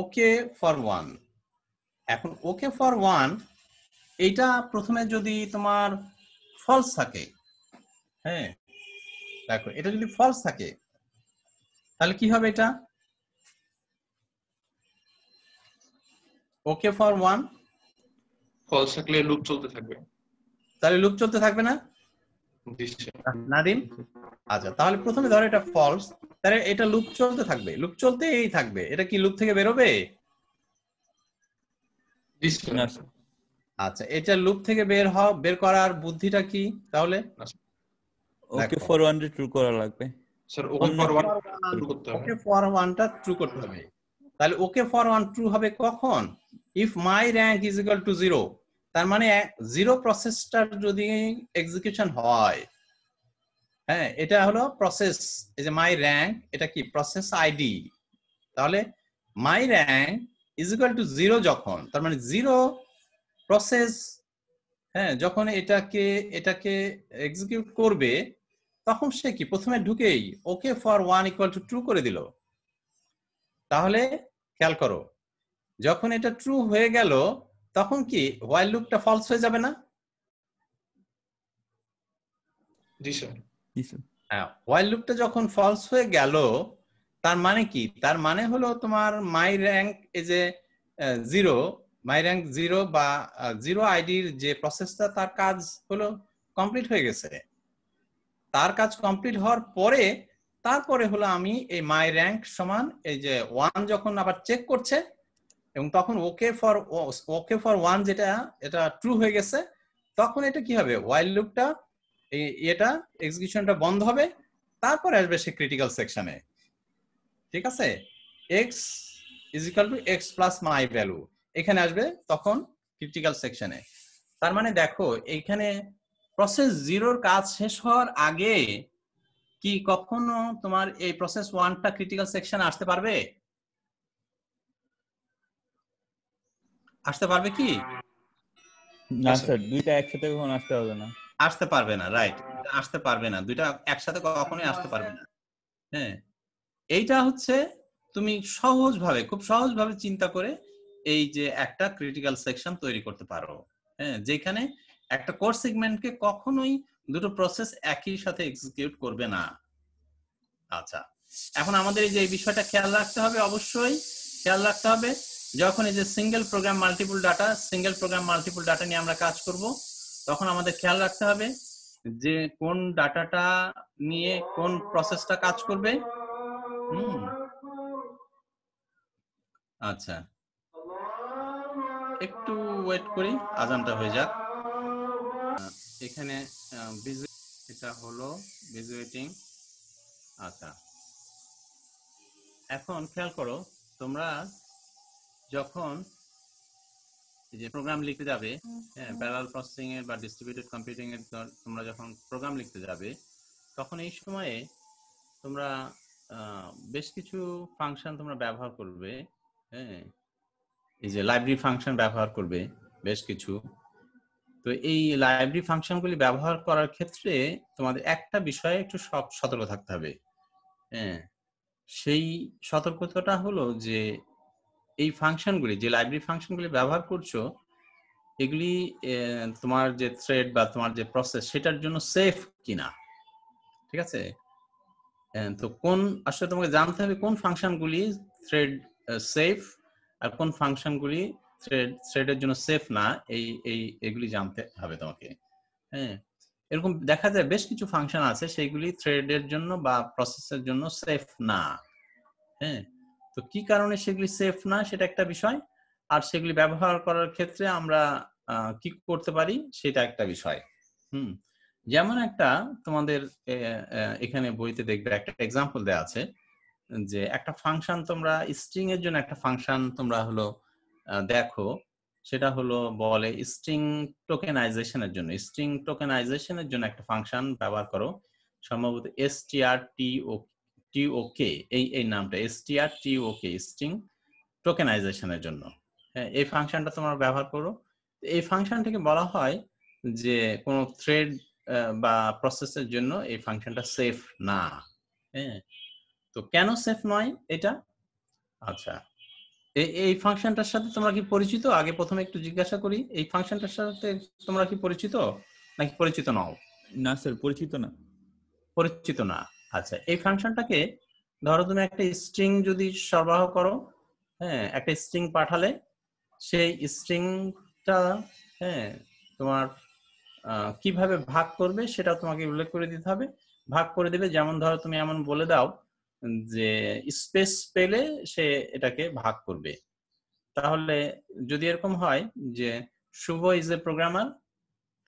okay for one এখন ওকে ফর ওয়ান এইটা প্রথমে যদি তোমার ফলস থাকে হ্যাঁ দেখো এটা যদি ফলস থাকে তাহলে কি হবে এটা ওকে ফর ওয়ান ফলস থাকলে লুপ চলতে থাকবে তাহলে লুপ চলতে থাকবে না নাদিম আচ্ছা তাহলে প্রথমে ধরো এটা ফলস তাহলে এটা লুপ চলতে থাকবে লুপ চলতেই থাকবে এটা কি লুপ থেকে বেরোবে আচ্ছা এটা লুপ থেকে বের হ বের করার বুদ্ধিটা কি তাহলে ওকে ফর ওয়ান ট্রু করা লাগবে sir okay for one true করতে হবে ওকে ফর ওয়ানটা ট্রু করতে হবে তাহলে ওকে ফর ওয়ান ট্রু হবে কখন if my rank is equal to zero তার মানে জিরো প্রসেসটার যদি এক্সিকিউশন হয় হ্যাঁ এটা হলো প্রসেস এই যে মাই র্যাঙ্ক এটা কি প্রসেস আইডি তাহলে my rank is equal to zero যখন তার মানে জিরো প্রসেস হ্যাঁ যখন এটাকে এটাকে এক্সিকিউট করবে তখন সে কি প্রথমে ঢুকেই okay for one equal to true করে দিল তাহলে খেয়াল করো যখন এটা ট্রু হয়ে গেল তখন কি হোয়াইল লুপটা ফলস হয়ে যাবে না জি স্যার হ্যাঁ হোয়াইল লুপটা যখন ফলস হয়ে গেল তার মানে কি তার মানে হলো তোমার my rank as a zero my rank zero বা জিরো আইডির যে প্রসেসটা তার কাজ হলো কমপ্লিট হয়ে গেছে তার কাজ কমপ্লিট হওয়ার পরে তারপরে হলো আমি এই মাই র্যাঙ্ক সমান এই যে ওয়ান যখন আবার চেক করছে এবং তখন okay for okay for one যেটা এটা ট্রু হয়ে গেছে তখন এটা কি হবে ওয়াইল্ড লুপটা এটা এক্সিকিউশনটা বন্ধ হবে তারপর আসবে সে ক্রিটিক্যাল সেকশনে ঠিক আছে x is equal to x plus my value এখানে আসবে তখন ক্রিটিক্যাল সেকশনে তার মানে দেখো এইখানে প্রসেস জিরোর কাজ শেষ হওয়ার আগে কি কখনো তোমার এই প্রসেস ওয়ানটা ক্রিটিক্যাল সেকশন আসতে পারবে আসতে পারবে কি না স্যার দুইটা একসাথে কখনো আসতে হবে না আসতে পারবে না রাইট আসতে পারবে না দুইটা একসাথে কখনোই আসতে পারবে না হ্যাঁ এইটা হচ্ছে তুমি সহজভাবে খুব সহজভাবে চিন্তা করে এই যে একটা ক্রিটিক্যাল সেকশন তৈরি করতে পারো হ্যাঁ যেখানে একটা কোর্স সেগমেন্টকে কখনোই দুটো প্রসেস একই সাথে এক্সিকিউট করবে না আচ্ছা এখন আমাদের এই যে বিষয়টা খেয়াল রাখতে হবে অবশ্যই খেয়াল রাখতে হবে যখন এই যে single program multiple data single program multiple data নিয়ে আমরা কাজ করব তখন আমাদের খেয়াল রাখতে হবে যে কোন ডাটাটা নিয়ে কোন প্রসেসটা কাজ করবে আচ্ছা একটু ওয়েট করি আজানটা হয়ে যাক এখানে এটা হলো ভিজুয়েটিং আচ্ছা এখন খেয়াল করো তোমরা যখন যে প্রোগ্রাম লিখতে যাবে হ্যাঁ প্যারাল প্রসেসিং এর বা ডিস্ট্রিবিউটেড কম্পিউটিং এর তোমরা যখন প্রোগ্রাম লিখতে যাবে তখন এই সময়ে তোমরা বেশ কিছু ফাংশন তোমরা ব্যবহার করবে হ্যাঁ এই যে লাইব্রেরি ফাংশন ব্যবহার করবে বেশ কিছু তো এই লাইব্রেরি ফাংশনগুলি ব্যবহার করার ক্ষেত্রে তোমাদের একটা বিষয়ে একটু সতর্ক থাকতে হবে হ্যাঁ সেই সতর্কতাটা হলো যে এই ফাংশনগুলি যে লাইব্রেরি ফাংশনগুলি ব্যবহার করছো এগুলি তোমার যে থ্রেড বা তোমার যে প্রসেস সেটার জন্য সেফ কিনা ঠিক আছে তো কোন আসলে তোমাকে জানতে হবে কোন ফাংশনগুলি থ্রেড সেফ আর কোন ফাংশনগুলি থ্রেড থ্রেডের জন্য সেফ না এই এই এগুলি জানতে হবে তোমাকে হ্যাঁ এরকম দেখা যায় বেশ কিছু ফাংশন আছে সেইগুলি থ্রেডের জন্য বা প্রসেসের জন্য সেফ না হ্যাঁ তো কি কারণে সেগুলি সেফ না সেটা একটা বিষয় আর সেগুলি ব্যবহার করার ক্ষেত্রে আমরা কি করতে পারি সেটা একটা বিষয় হুম যেমন একটা তোমাদের এখানে বইতে দেখবে একটা এক্সাম্পল দেওয়া আছে যে একটা ফাংশন তোমরা স্ট্রিং এর জন্য একটা ফাংশন তোমরা হলো দেখো সেটা হলো বলে স্ট্রিং টোকেনাইজেশনের জন্য স্ট্রিং টোকেনাইজেশনের জন্য একটা ফাংশন ব্যবহার করো সম্ভবত এস টি আর টি ও টিওকে এই এই নামটা এসটিআর টিওকে স্ট্রিং টোকেনাইজেশনের জন্য হ্যাঁ এই ফাংশনটা তোমরা ব্যবহার করো এই ফাংশনটাকে বলা হয় যে কোনো থ্রেড বা প্রসেসের জন্য এই ফাংশনটা সেফ না হ্যাঁ তো কেন সেফ নয় এটা আচ্ছা এই ফাংশনটার সাথে তোমরা কি পরিচিত আগে প্রথমে একটু জিজ্ঞাসা করি এই ফাংশনটার সাথে তোমরা কি পরিচিত নাকি পরিচিত নাও না স্যার পরিচিত না পরিচিত না আচ্ছা এই ফাংশনটাকে ধরো তুমি একটা স্ট্রিং যদি সরবরাহ করো হ্যাঁ একটা স্ট্রিং পাঠালে সেই স্ট্রিংটা হ্যাঁ তোমার কিভাবে ভাগ করবে সেটা তোমাকে উল্লেখ করে দিতে হবে ভাগ করে দিলে যেমন ধরো তুমি এমন বলে দাও যে স্পেস পেলে সে এটাকে ভাগ করবে তাহলে যদি এরকম হয় যে শুভ ইজ এ প্রোগ্রামার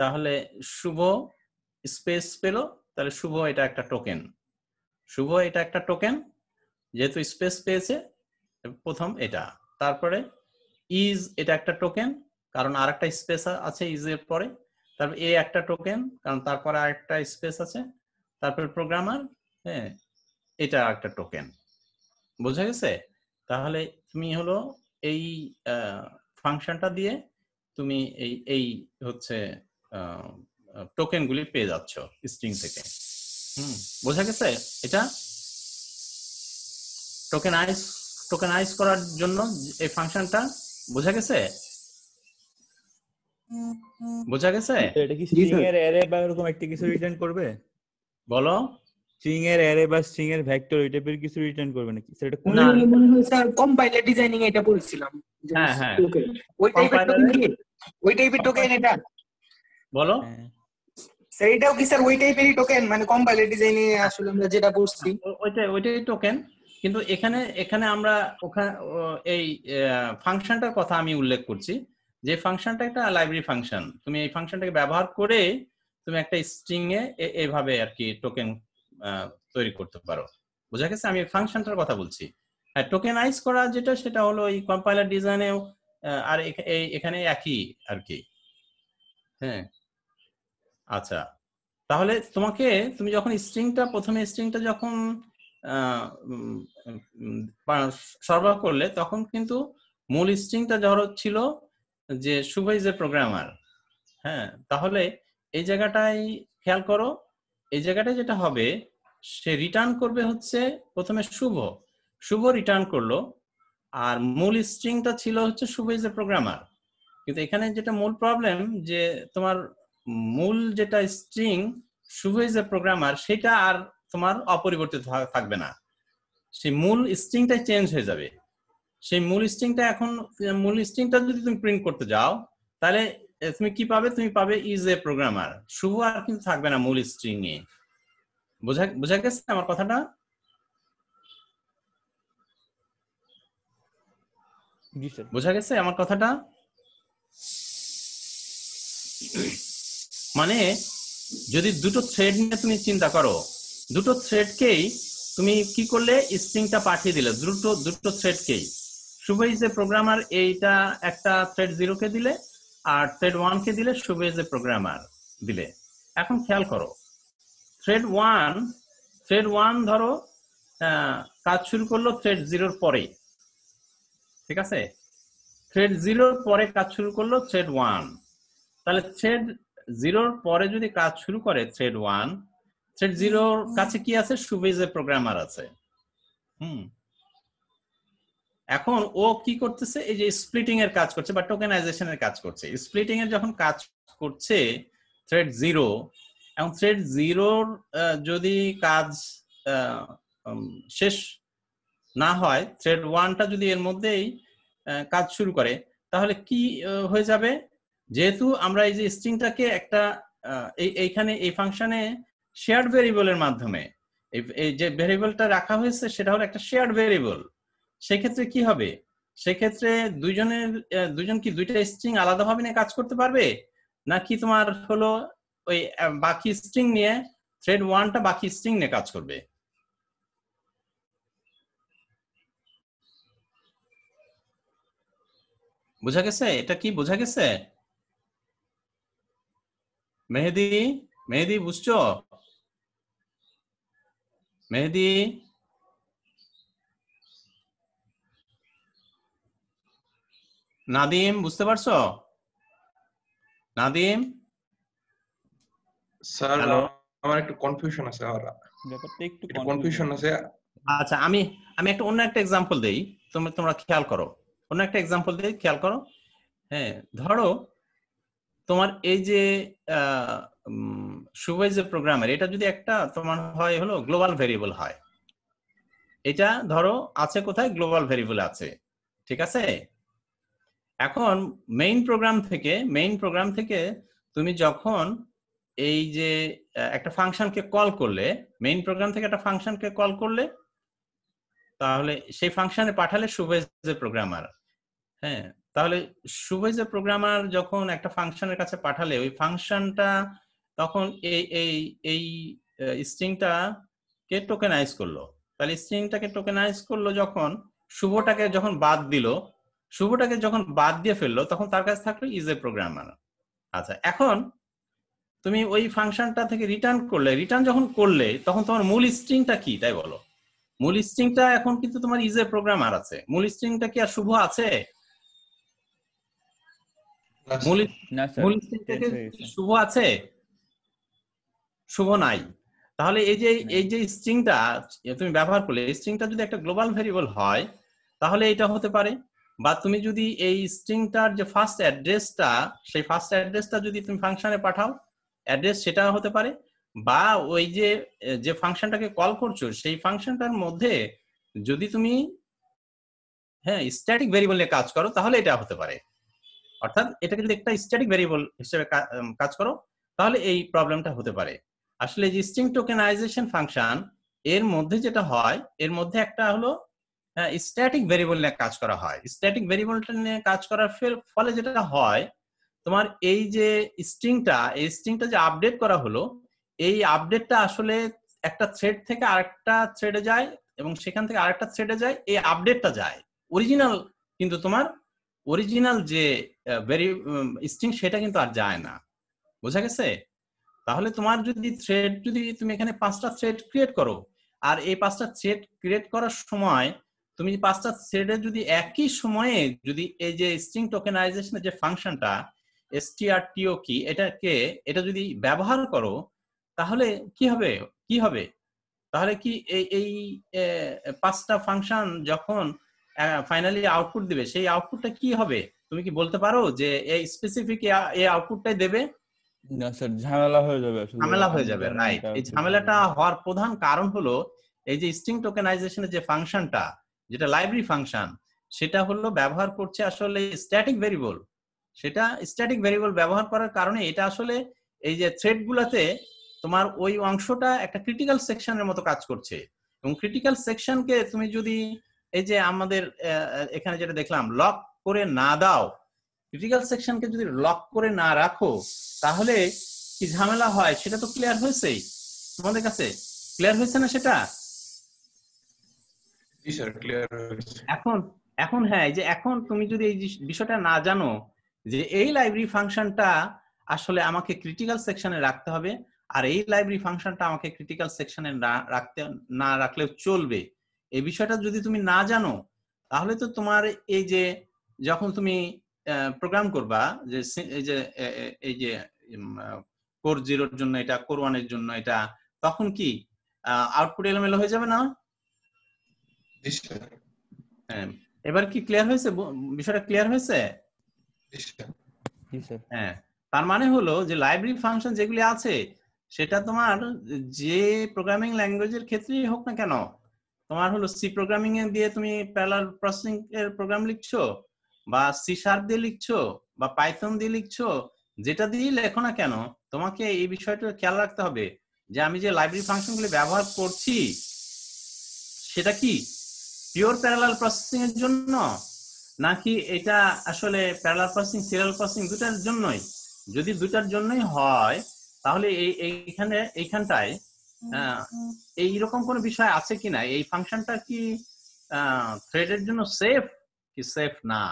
তাহলে শুভ স্পেস পেল তাহলে শুভ এটা একটা টোকেন শুভ এটা একটা টোকেন যেহেতু স্পেস পেয়েছে প্রথম এটা তারপরে ইজ এটা একটা টোকেন কারণ আর একটা স্পেস আছে ইজ এর পরে তারপর এ একটা টোকেন কারণ তারপরে আর একটা স্পেস আছে তারপরে প্রোগ্রামার হ্যাঁ এটা একটা টোকেন বোঝা গেছে তাহলে তুমি হলো এই ফাংশনটা দিয়ে তুমি এই এই হচ্ছে টোকেনগুলি পেয়ে যাচ্ছ স্ট্রিং থেকে হুম বোঝা গেছে এটা টোকেনাইজ টোকেনাইজ করার জন্য এই ফাংশনটা বোঝা গেছে বোঝা গেছে এটা কি স্ট্রিং এর অ্যারে বা এরকম একটা কিছু রিটার্ন করবে বলো স্ট্রিং এর অ্যারে বা স্ট্রিং এর ভেক্টর এই টাইপের কিছু রিটার্ন করবে নাকি সেটা কোন মনে হয় স্যার কম্পাইলার ডিজাইনিং এটা বলছিলাম হ্যাঁ হ্যাঁ ওই টাইপের টোকেন ওই টাইপের টোকেন এটা বলো হ্যাঁ। সেইটাও এটাও কি স্যার ওই টাইপেরই টোকেন মানে কম্পাইলার ডিজাইনে আসলে আমরা যেটা বলছি ওইটাই ওইটাই টোকেন কিন্তু এখানে এখানে আমরা ওখানে এই ফাংশনটার কথা আমি উল্লেখ করছি যে ফাংশনটা একটা লাইব্রেরি ফাংশন তুমি এই ফাংশনটাকে ব্যবহার করে তুমি একটা স্ট্রিং এ এইভাবে আর কি টোকেন তৈরি করতে পারো বোঝা গেছে আমি ফাংশনটার কথা বলছি হ্যাঁ টোকেনাইজ করা যেটা সেটা হলো এই কম্পাইলার ডিজাইনেও আর এখানে একই আর কি হ্যাঁ আচ্ছা তাহলে তোমাকে তুমি যখন স্ট্রিংটা প্রথমে স্ট্রিংটা যখন সরবরাহ করলে তখন কিন্তু মূল স্ট্রিংটা ধরো ছিল যে শুভ ইজ এ প্রোগ্রামার হ্যাঁ তাহলে এই জায়গাটায় খেয়াল করো এই জায়গাটায় যেটা হবে সে রিটার্ন করবে হচ্ছে প্রথমে শুভ শুভ রিটার্ন করলো আর মূল স্ট্রিংটা ছিল হচ্ছে শুভ ইজ এ প্রোগ্রামার কিন্তু এখানে যেটা মূল প্রবলেম যে তোমার মূল যেটা স্ট্রিং শুভ যে প্রোগ্রামার সেটা আর তোমার অপরিবর্তিত থাকবে না সেই মূল স্ট্রিংটাই চেঞ্জ হয়ে যাবে সেই মূল স্ট্রিংটা এখন মূল স্ট্রিংটা যদি তুমি প্রিন্ট করতে যাও তাহলে তুমি কি পাবে তুমি পাবে ইজ এ প্রোগ্রামার শুভ আর কিন্তু থাকবে না মূল স্ট্রিং এ বোঝা বোঝা গেছে আমার কথাটা বোঝা গেছে আমার কথাটা মানে যদি দুটো থ্রেড নিয়ে তুমি চিন্তা করো দুটো থ্রেডকেই তুমি কি করলে স্ট্রিংটা পাঠিয়ে দিলে দুটো দুটো থ্রেডকেই সুবেজ এ প্রোগ্রামার এইটা একটা থ্রেড জিরো কে দিলে আর থ্রেড ওয়ান কে দিলে সুবেজ প্রোগ্রামার দিলে এখন খেয়াল করো থ্রেড ওয়ান থ্রেড ওয়ান ধরো কাজ শুরু করলো থ্রেড জিরোর পরে ঠিক আছে থ্রেড জিরোর পরে কাজ শুরু করলো থ্রেড ওয়ান তাহলে থ্রেড জিরোর পরে যদি কাজ শুরু করে থ্রেড ওয়ান থ্রেড জিরোর কাছে কি আছে সুবেজে প্রোগ্রামার আছে হুম এখন ও কি করতেছে এই যে স্প্লিটিং এর কাজ করছে বা টোকেনাইজেশন এর কাজ করছে স্প্লিটিং এর যখন কাজ করছে থ্রেড জিরো এবং থ্রেড জিরোর যদি কাজ শেষ না হয় থ্রেড ওয়ানটা যদি এর মধ্যেই কাজ শুরু করে তাহলে কি হয়ে যাবে যেহেতু আমরা এই যে স্ট্রিংটাকে একটা এইখানে এই ফাংশনে শেয়ার্ড ভেরিয়েবলের মাধ্যমে এই যে ভেরিয়েবলটা রাখা হয়েছে সেটা হলো একটা শেয়ার্ড ভেরিয়েবল সেক্ষেত্রে কি হবে সেক্ষেত্রে দুইজনের দুজন কি দুইটা স্ট্রিং আলাদাভাবে নিয়ে কাজ করতে পারবে নাকি তোমার হলো ওই বাকি স্ট্রিং নিয়ে থ্রেড ওয়ানটা বাকি স্ট্রিং নিয়ে কাজ করবে বোঝা গেছে এটা কি বোঝা গেছে মেহেদি মেহেদি বুঝছো মেহেদি নাদিম বুঝতে পারছো নাদিম স্যার আমার একটু কনফিউশন আছে ব্যাপারটা একটু কনফিউশন আছে আচ্ছা আমি আমি একটা অন্য একটা এক্সাম্পল দেই তোমরা তোমরা খেয়াল করো অন্য একটা এক্সাম্পল দেই খেয়াল করো হ্যাঁ ধরো তোমার এই যে সুপারভাইজার প্রোগ্রামের এটা যদি একটা তোমার হয় হলো গ্লোবাল ভেরিয়েবল হয় এটা ধরো আছে কোথায় গ্লোবাল ভেরিয়েবল আছে ঠিক আছে এখন মেইন প্রোগ্রাম থেকে মেইন প্রোগ্রাম থেকে তুমি যখন এই যে একটা ফাংশনকে কল করলে মেইন প্রোগ্রাম থেকে একটা ফাংশনকে কল করলে তাহলে সেই ফাংশনে পাঠালে সুপারভাইজার প্রোগ্রামার হ্যাঁ তাহলে শুভ যে প্রোগ্রামার যখন একটা ফাংশনের কাছে পাঠালে ওই ফাংশনটা তখন এই এই এই স্ট্রিংটা কে টোকেনাইজ করলো তাহলে স্ট্রিংটাকে টোকেনাইজ করলো যখন শুভটাকে যখন বাদ দিল শুভটাকে যখন বাদ দিয়ে ফেললো তখন তার কাছে থাকলো ইজ এ প্রোগ্রামার আচ্ছা এখন তুমি ওই ফাংশনটা থেকে রিটার্ন করলে রিটার্ন যখন করলে তখন তোমার মূল স্ট্রিংটা কি তাই বলো মূল স্ট্রিংটা এখন কিন্তু তোমার ইজ এ প্রোগ্রামার আছে মূল স্ট্রিংটা কি আর শুভ আছে শুভ আছে শুভ নাই তাহলে এই যে এই যে স্ট্রিংটা তুমি ব্যবহার করলে স্ট্রিংটা যদি একটা গ্লোবাল ভেরিয়েবল হয় তাহলে এটা হতে পারে বা তুমি যদি এই স্ট্রিংটার যে ফার্স্ট অ্যাড্রেসটা সেই ফার্স্ট অ্যাড্রেসটা যদি তুমি ফাংশনে পাঠাও অ্যাড্রেস সেটা হতে পারে বা ওই যে যে ফাংশনটাকে কল করছো সেই ফাংশনটার মধ্যে যদি তুমি হ্যাঁ স্ট্যাটিক ভেরিয়েবল নিয়ে কাজ করো তাহলে এটা হতে পারে অর্থাৎ এটাকে যদি একটা স্ট্যাটিক ভেরিয়েবল হিসেবে কাজ করো তাহলে এই প্রবলেমটা হতে পারে আসলে যে স্ট্রিং টোকেনাইজেশন ফাংশন এর মধ্যে যেটা হয় এর মধ্যে একটা হলো স্ট্যাটিক ভেরিয়েবল নিয়ে কাজ করা হয় স্ট্যাটিক ভেরিয়েবলটা নিয়ে কাজ করার ফলে যেটা হয় তোমার এই যে স্ট্রিংটা এই স্ট্রিংটা যে আপডেট করা হলো এই আপডেটটা আসলে একটা থ্রেড থেকে আরেকটা থ্রেডে যায় এবং সেখান থেকে আরেকটা থ্রেডে যায় এই আপডেটটা যায় অরিজিনাল কিন্তু তোমার অরিজিনাল যে ভেরি স্ট্রিং সেটা কিন্তু আর যায় না বোঝা গেছে তাহলে তোমার যদি থ্রেড যদি তুমি এখানে পাঁচটা থ্রেড ক্রিয়েট করো আর এই পাঁচটা থ্রেড ক্রিয়েট করার সময় তুমি পাঁচটা থ্রেডে যদি একই সময়ে যদি এই যে স্ট্রিং টোকেনাইজেশনের যে ফাংশনটা এসটিআরটিও কি এটাকে এটা যদি ব্যবহার করো তাহলে কি হবে কি হবে তাহলে কি এই পাঁচটা ফাংশন যখন ফাইনালি হ্যাঁ, আউটপুট দিবে সেই আউটপুটটা কি হবে তুমি কি বলতে পারো যে এই স্পেসিফিক এই আউটপুটটাই দেবে না স্যার ঝামেলা হয়ে যাবে ঝামেলা হয়ে যাবে রাইট এই ঝামেলাটা হওয়ার প্রধান কারণ হলো এই যে স্ট্রিং টোকেনাইজেশনের যে ফাংশনটা যেটা লাইব্রেরি ফাংশন সেটা হলো ব্যবহার করছে আসলে স্ট্যাটিক ভেরিয়েবল সেটা স্ট্যাটিক ভেরিয়েবল ব্যবহার করার কারণে এটা আসলে এই যে থ্রেড গুলাতে তোমার ওই অংশটা একটা ক্রিটিক্যাল সেকশনের মতো কাজ করছে এবং ক্রিটিক্যাল সেকশনকে তুমি যদি এই যে আমাদের এখানে যেটা দেখলাম লক করে না দাও ক্রিটিক্যাল সেকশনকে যদি লক করে না রাখো তাহলে কি ঝামেলা হয় সেটা তো ক্লিয়ার হয়েছেই তোমাদের কাছে ক্লিয়ার হয়েছে না সেটা এখন এখন হ্যাঁ যে এখন তুমি যদি এই বিষয়টা না জানো যে এই লাইব্রেরি ফাংশনটা আসলে আমাকে ক্রিটিক্যাল সেকশনে রাখতে হবে আর এই লাইব্রেরি ফাংশনটা আমাকে ক্রিটিক্যাল সেকশনে রাখতে না রাখলেও চলবে এই বিষয়টা যদি তুমি না জানো তাহলে তো তোমার এই যে যখন তুমি প্রোগ্রাম করবা যে এই যে এই যে কোর জিরোর জন্য এটা কোর ওয়ানের জন্য এটা তখন কি আউটপুট এলোমেলো হয়ে যাবে না হ্যাঁ, এবার কি ক্লিয়ার হয়েছে বিষয়টা ক্লিয়ার হয়েছে হ্যাঁ তার মানে হলো যে লাইব্রেরি ফাংশন যেগুলি আছে সেটা তোমার যে প্রোগ্রামিং ল্যাঙ্গুয়েজের ক্ষেত্রেই হোক না কেন তোমার হলো সি প্রোগ্রামিং এ দিয়ে তুমি প্যারালাল প্রসেসিং এর প্রোগ্রাম লিখছো বা সি শার্প দিয়ে লিখছো বা পাইথন দিয়ে লিখছো যেটা দিয়ে লেখো না কেন তোমাকে এই বিষয়টা খেয়াল রাখতে হবে যে আমি যে লাইব্রেরি গুলি ব্যবহার করছি সেটা কি পিওর প্যারালাল প্রসেসিং এর জন্য নাকি এটা আসলে প্যারালাল প্রসেসিং সিরিয়াল প্রসেসিং দুটার জন্যই যদি দুটার জন্যই হয় তাহলে এই এইখানে এইখানটায় এইরকম কোন বিষয় আছে কিনা এই ফাংশনটা কি থ্রেডের জন্য সেফ কি সেফ না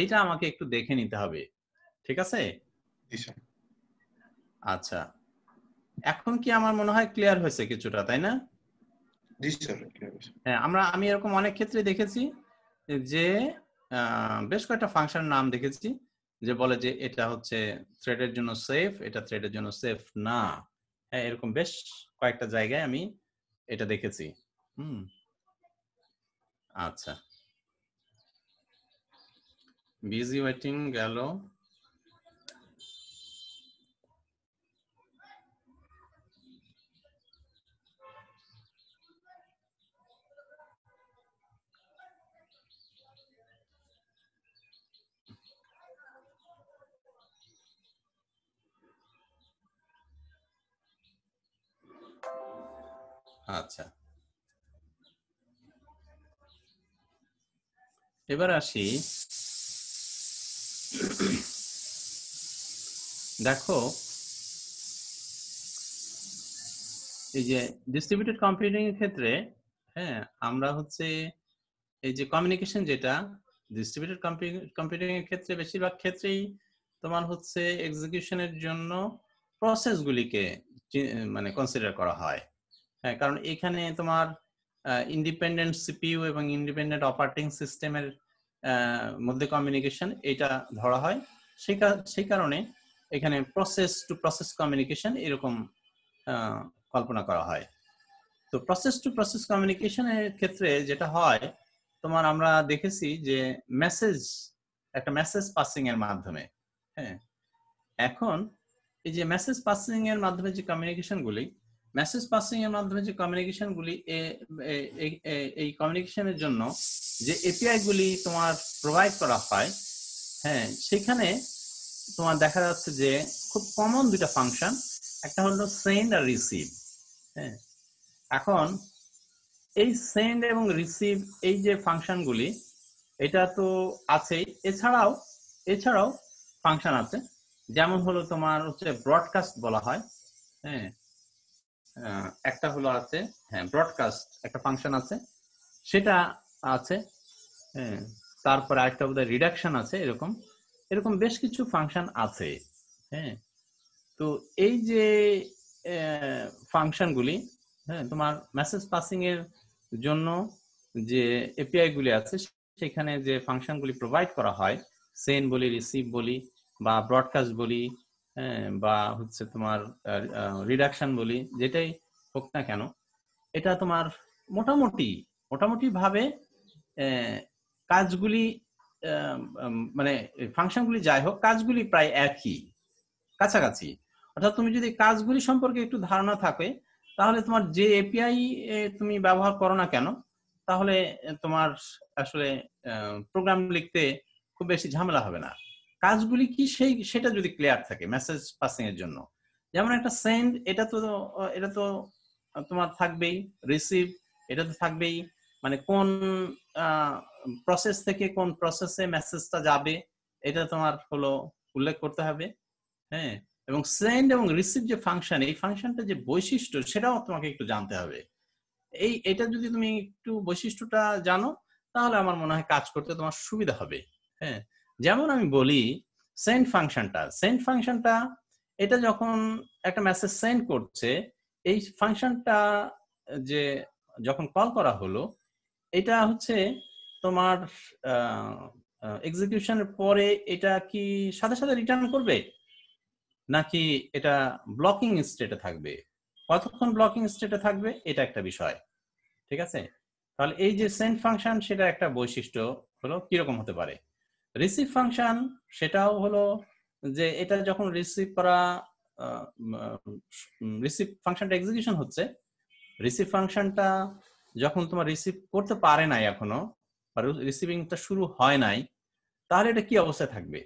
এইটা আমাকে একটু দেখে নিতে হবে ঠিক আছে আচ্ছা এখন কি আমার মনে হয় ক্লিয়ার হয়েছে কিছুটা তাই না হ্যাঁ আমরা আমি এরকম অনেক ক্ষেত্রে দেখেছি যে বেশ কয়েকটা ফাংশন নাম দেখেছি যে বলে যে এটা হচ্ছে থ্রেডের জন্য সেফ এটা থ্রেডের জন্য সেফ না হ্যাঁ এরকম বেশ কয়েকটা জায়গায় আমি এটা দেখেছি হুম আচ্ছা বিজি ওয়েটিং গেল আচ্ছা এবার আসি দেখো এই যে ডিস্ট্রিবিউটেড কম্পিউটিং এর ক্ষেত্রে হ্যাঁ আমরা হচ্ছে এই যে কমিউনিকেশন যেটা ডিস্ট্রিবিউটেড কম্পিউটিং এর ক্ষেত্রে বেশিরভাগ ক্ষেত্রেই তোমার হচ্ছে এক্সিকিউশনের জন্য প্রসেসগুলিকে মানে কনসিডার করা হয় হ্যাঁ কারণ এখানে তোমার ইন্ডিপেন্ডেন্ট সিপিইউ এবং ইন্ডিপেন্ডেন্ট অপারেটিং সিস্টেমের মধ্যে কমিউনিকেশন এটা ধরা হয় সেই কারণে এখানে প্রসেস টু প্রসেস কমিউনিকেশন এরকম কল্পনা করা হয় তো প্রসেস টু প্রসেস কমিউনিকেশনের ক্ষেত্রে যেটা হয় তোমার আমরা দেখেছি যে মেসেজ একটা মেসেজ পাসিং এর মাধ্যমে হ্যাঁ এখন এই যে মেসেজ পাসিং এর মাধ্যমে যে কমিউনিকেশন গুলি মেসেজ পাসিং এর মাধ্যমে যে কমিউনিকেশন গুলি এই কমিউনিকেশনের জন্য যে এপিআই গুলি তোমার প্রোভাইড করা হয় হ্যাঁ সেখানে তোমার দেখা যাচ্ছে যে খুব কমন দুটা ফাংশন একটা হলো সেন্ড আর রিসিভ হ্যাঁ এখন এই সেন্ড এবং রিসিভ এই যে ফাংশন গুলি এটা তো আছেই এছাড়াও এছাড়াও ফাংশন আছে যেমন হলো তোমার হচ্ছে ব্রডকাস্ট বলা হয় হ্যাঁ একটা হলো আছে হ্যাঁ ব্রডকাস্ট একটা ফাংশন আছে সেটা আছে হ্যাঁ, তারপর আরেকটা বোধ রিডাকশন আছে এরকম এরকম বেশ কিছু ফাংশন আছে হ্যাঁ তো এই যে ফাংশনগুলি হ্যাঁ তোমার মেসেজ পাসিং এর জন্য যে এপিআই গুলি আছে সেখানে যে ফাংশনগুলি প্রোভাইড করা হয় সেন বলি রিসিভ বলি বা ব্রডকাস্ট বলি হ্যাঁ, বা হচ্ছে তোমার রিডাকশন বলি যেটাই হোক না কেন এটা তোমার মোটামুটি মোটামুটি ভাবে কাজগুলি মানে ফাংশনগুলি যাই হোক কাজগুলি প্রায় একই কাছাকাছি অর্থাৎ তুমি যদি কাজগুলি সম্পর্কে একটু ধারণা থাকে তাহলে তোমার যে এপিআই তুমি ব্যবহার করো না কেন তাহলে তোমার আসলে প্রোগ্রাম লিখতে খুব বেশি ঝামেলা হবে না কাজগুলি কি সেই সেটা যদি ক্লিয়ার থাকে মেসেজ পাসিং এর জন্য যেমন একটা সেন্ড এটা তো এটা তো তোমার থাকবেই রিসিভ এটা তো থাকবেই মানে কোন প্রসেস থেকে কোন প্রসেসে মেসেজটা যাবে এটা তোমার হলো উল্লেখ করতে হবে হ্যাঁ এবং সেন্ড এবং রিসিভ যে ফাংশন এই ফাংশনটা যে বৈশিষ্ট্য সেটাও তোমাকে একটু জানতে হবে এই এটা যদি তুমি একটু বৈশিষ্ট্যটা জানো তাহলে আমার মনে হয় কাজ করতে তোমার সুবিধা হবে হ্যাঁ যেমন আমি বলি সেন্ড ফাংশনটা সেন্ড ফাংশনটা এটা যখন একটা মেসেজ সেন্ড করছে এই ফাংশনটা যে যখন কল করা হলো এটা হচ্ছে তোমার এক্সিকিউশনের পরে এটা কি সাথে সাথে রিটার্ন করবে নাকি এটা ব্লকিং স্টেটে থাকবে কতক্ষণ ব্লকিং স্টেটে থাকবে এটা একটা বিষয় ঠিক আছে তাহলে এই যে সেন্ট ফাংশন সেটা একটা বৈশিষ্ট্য হলো কিরকম হতে পারে রিসিভ ফাংশন সেটাও হলো যে এটা যখন রিসিভ করা রিসিভ ফাংশনটা এক্সিকিউশন হচ্ছে রিসিভ ফাংশনটা যখন তোমার রিসিভ করতে পারে নাই এখনো রিসিভিংটা শুরু হয় নাই তাহলে এটা কি অবস্থায় থাকবে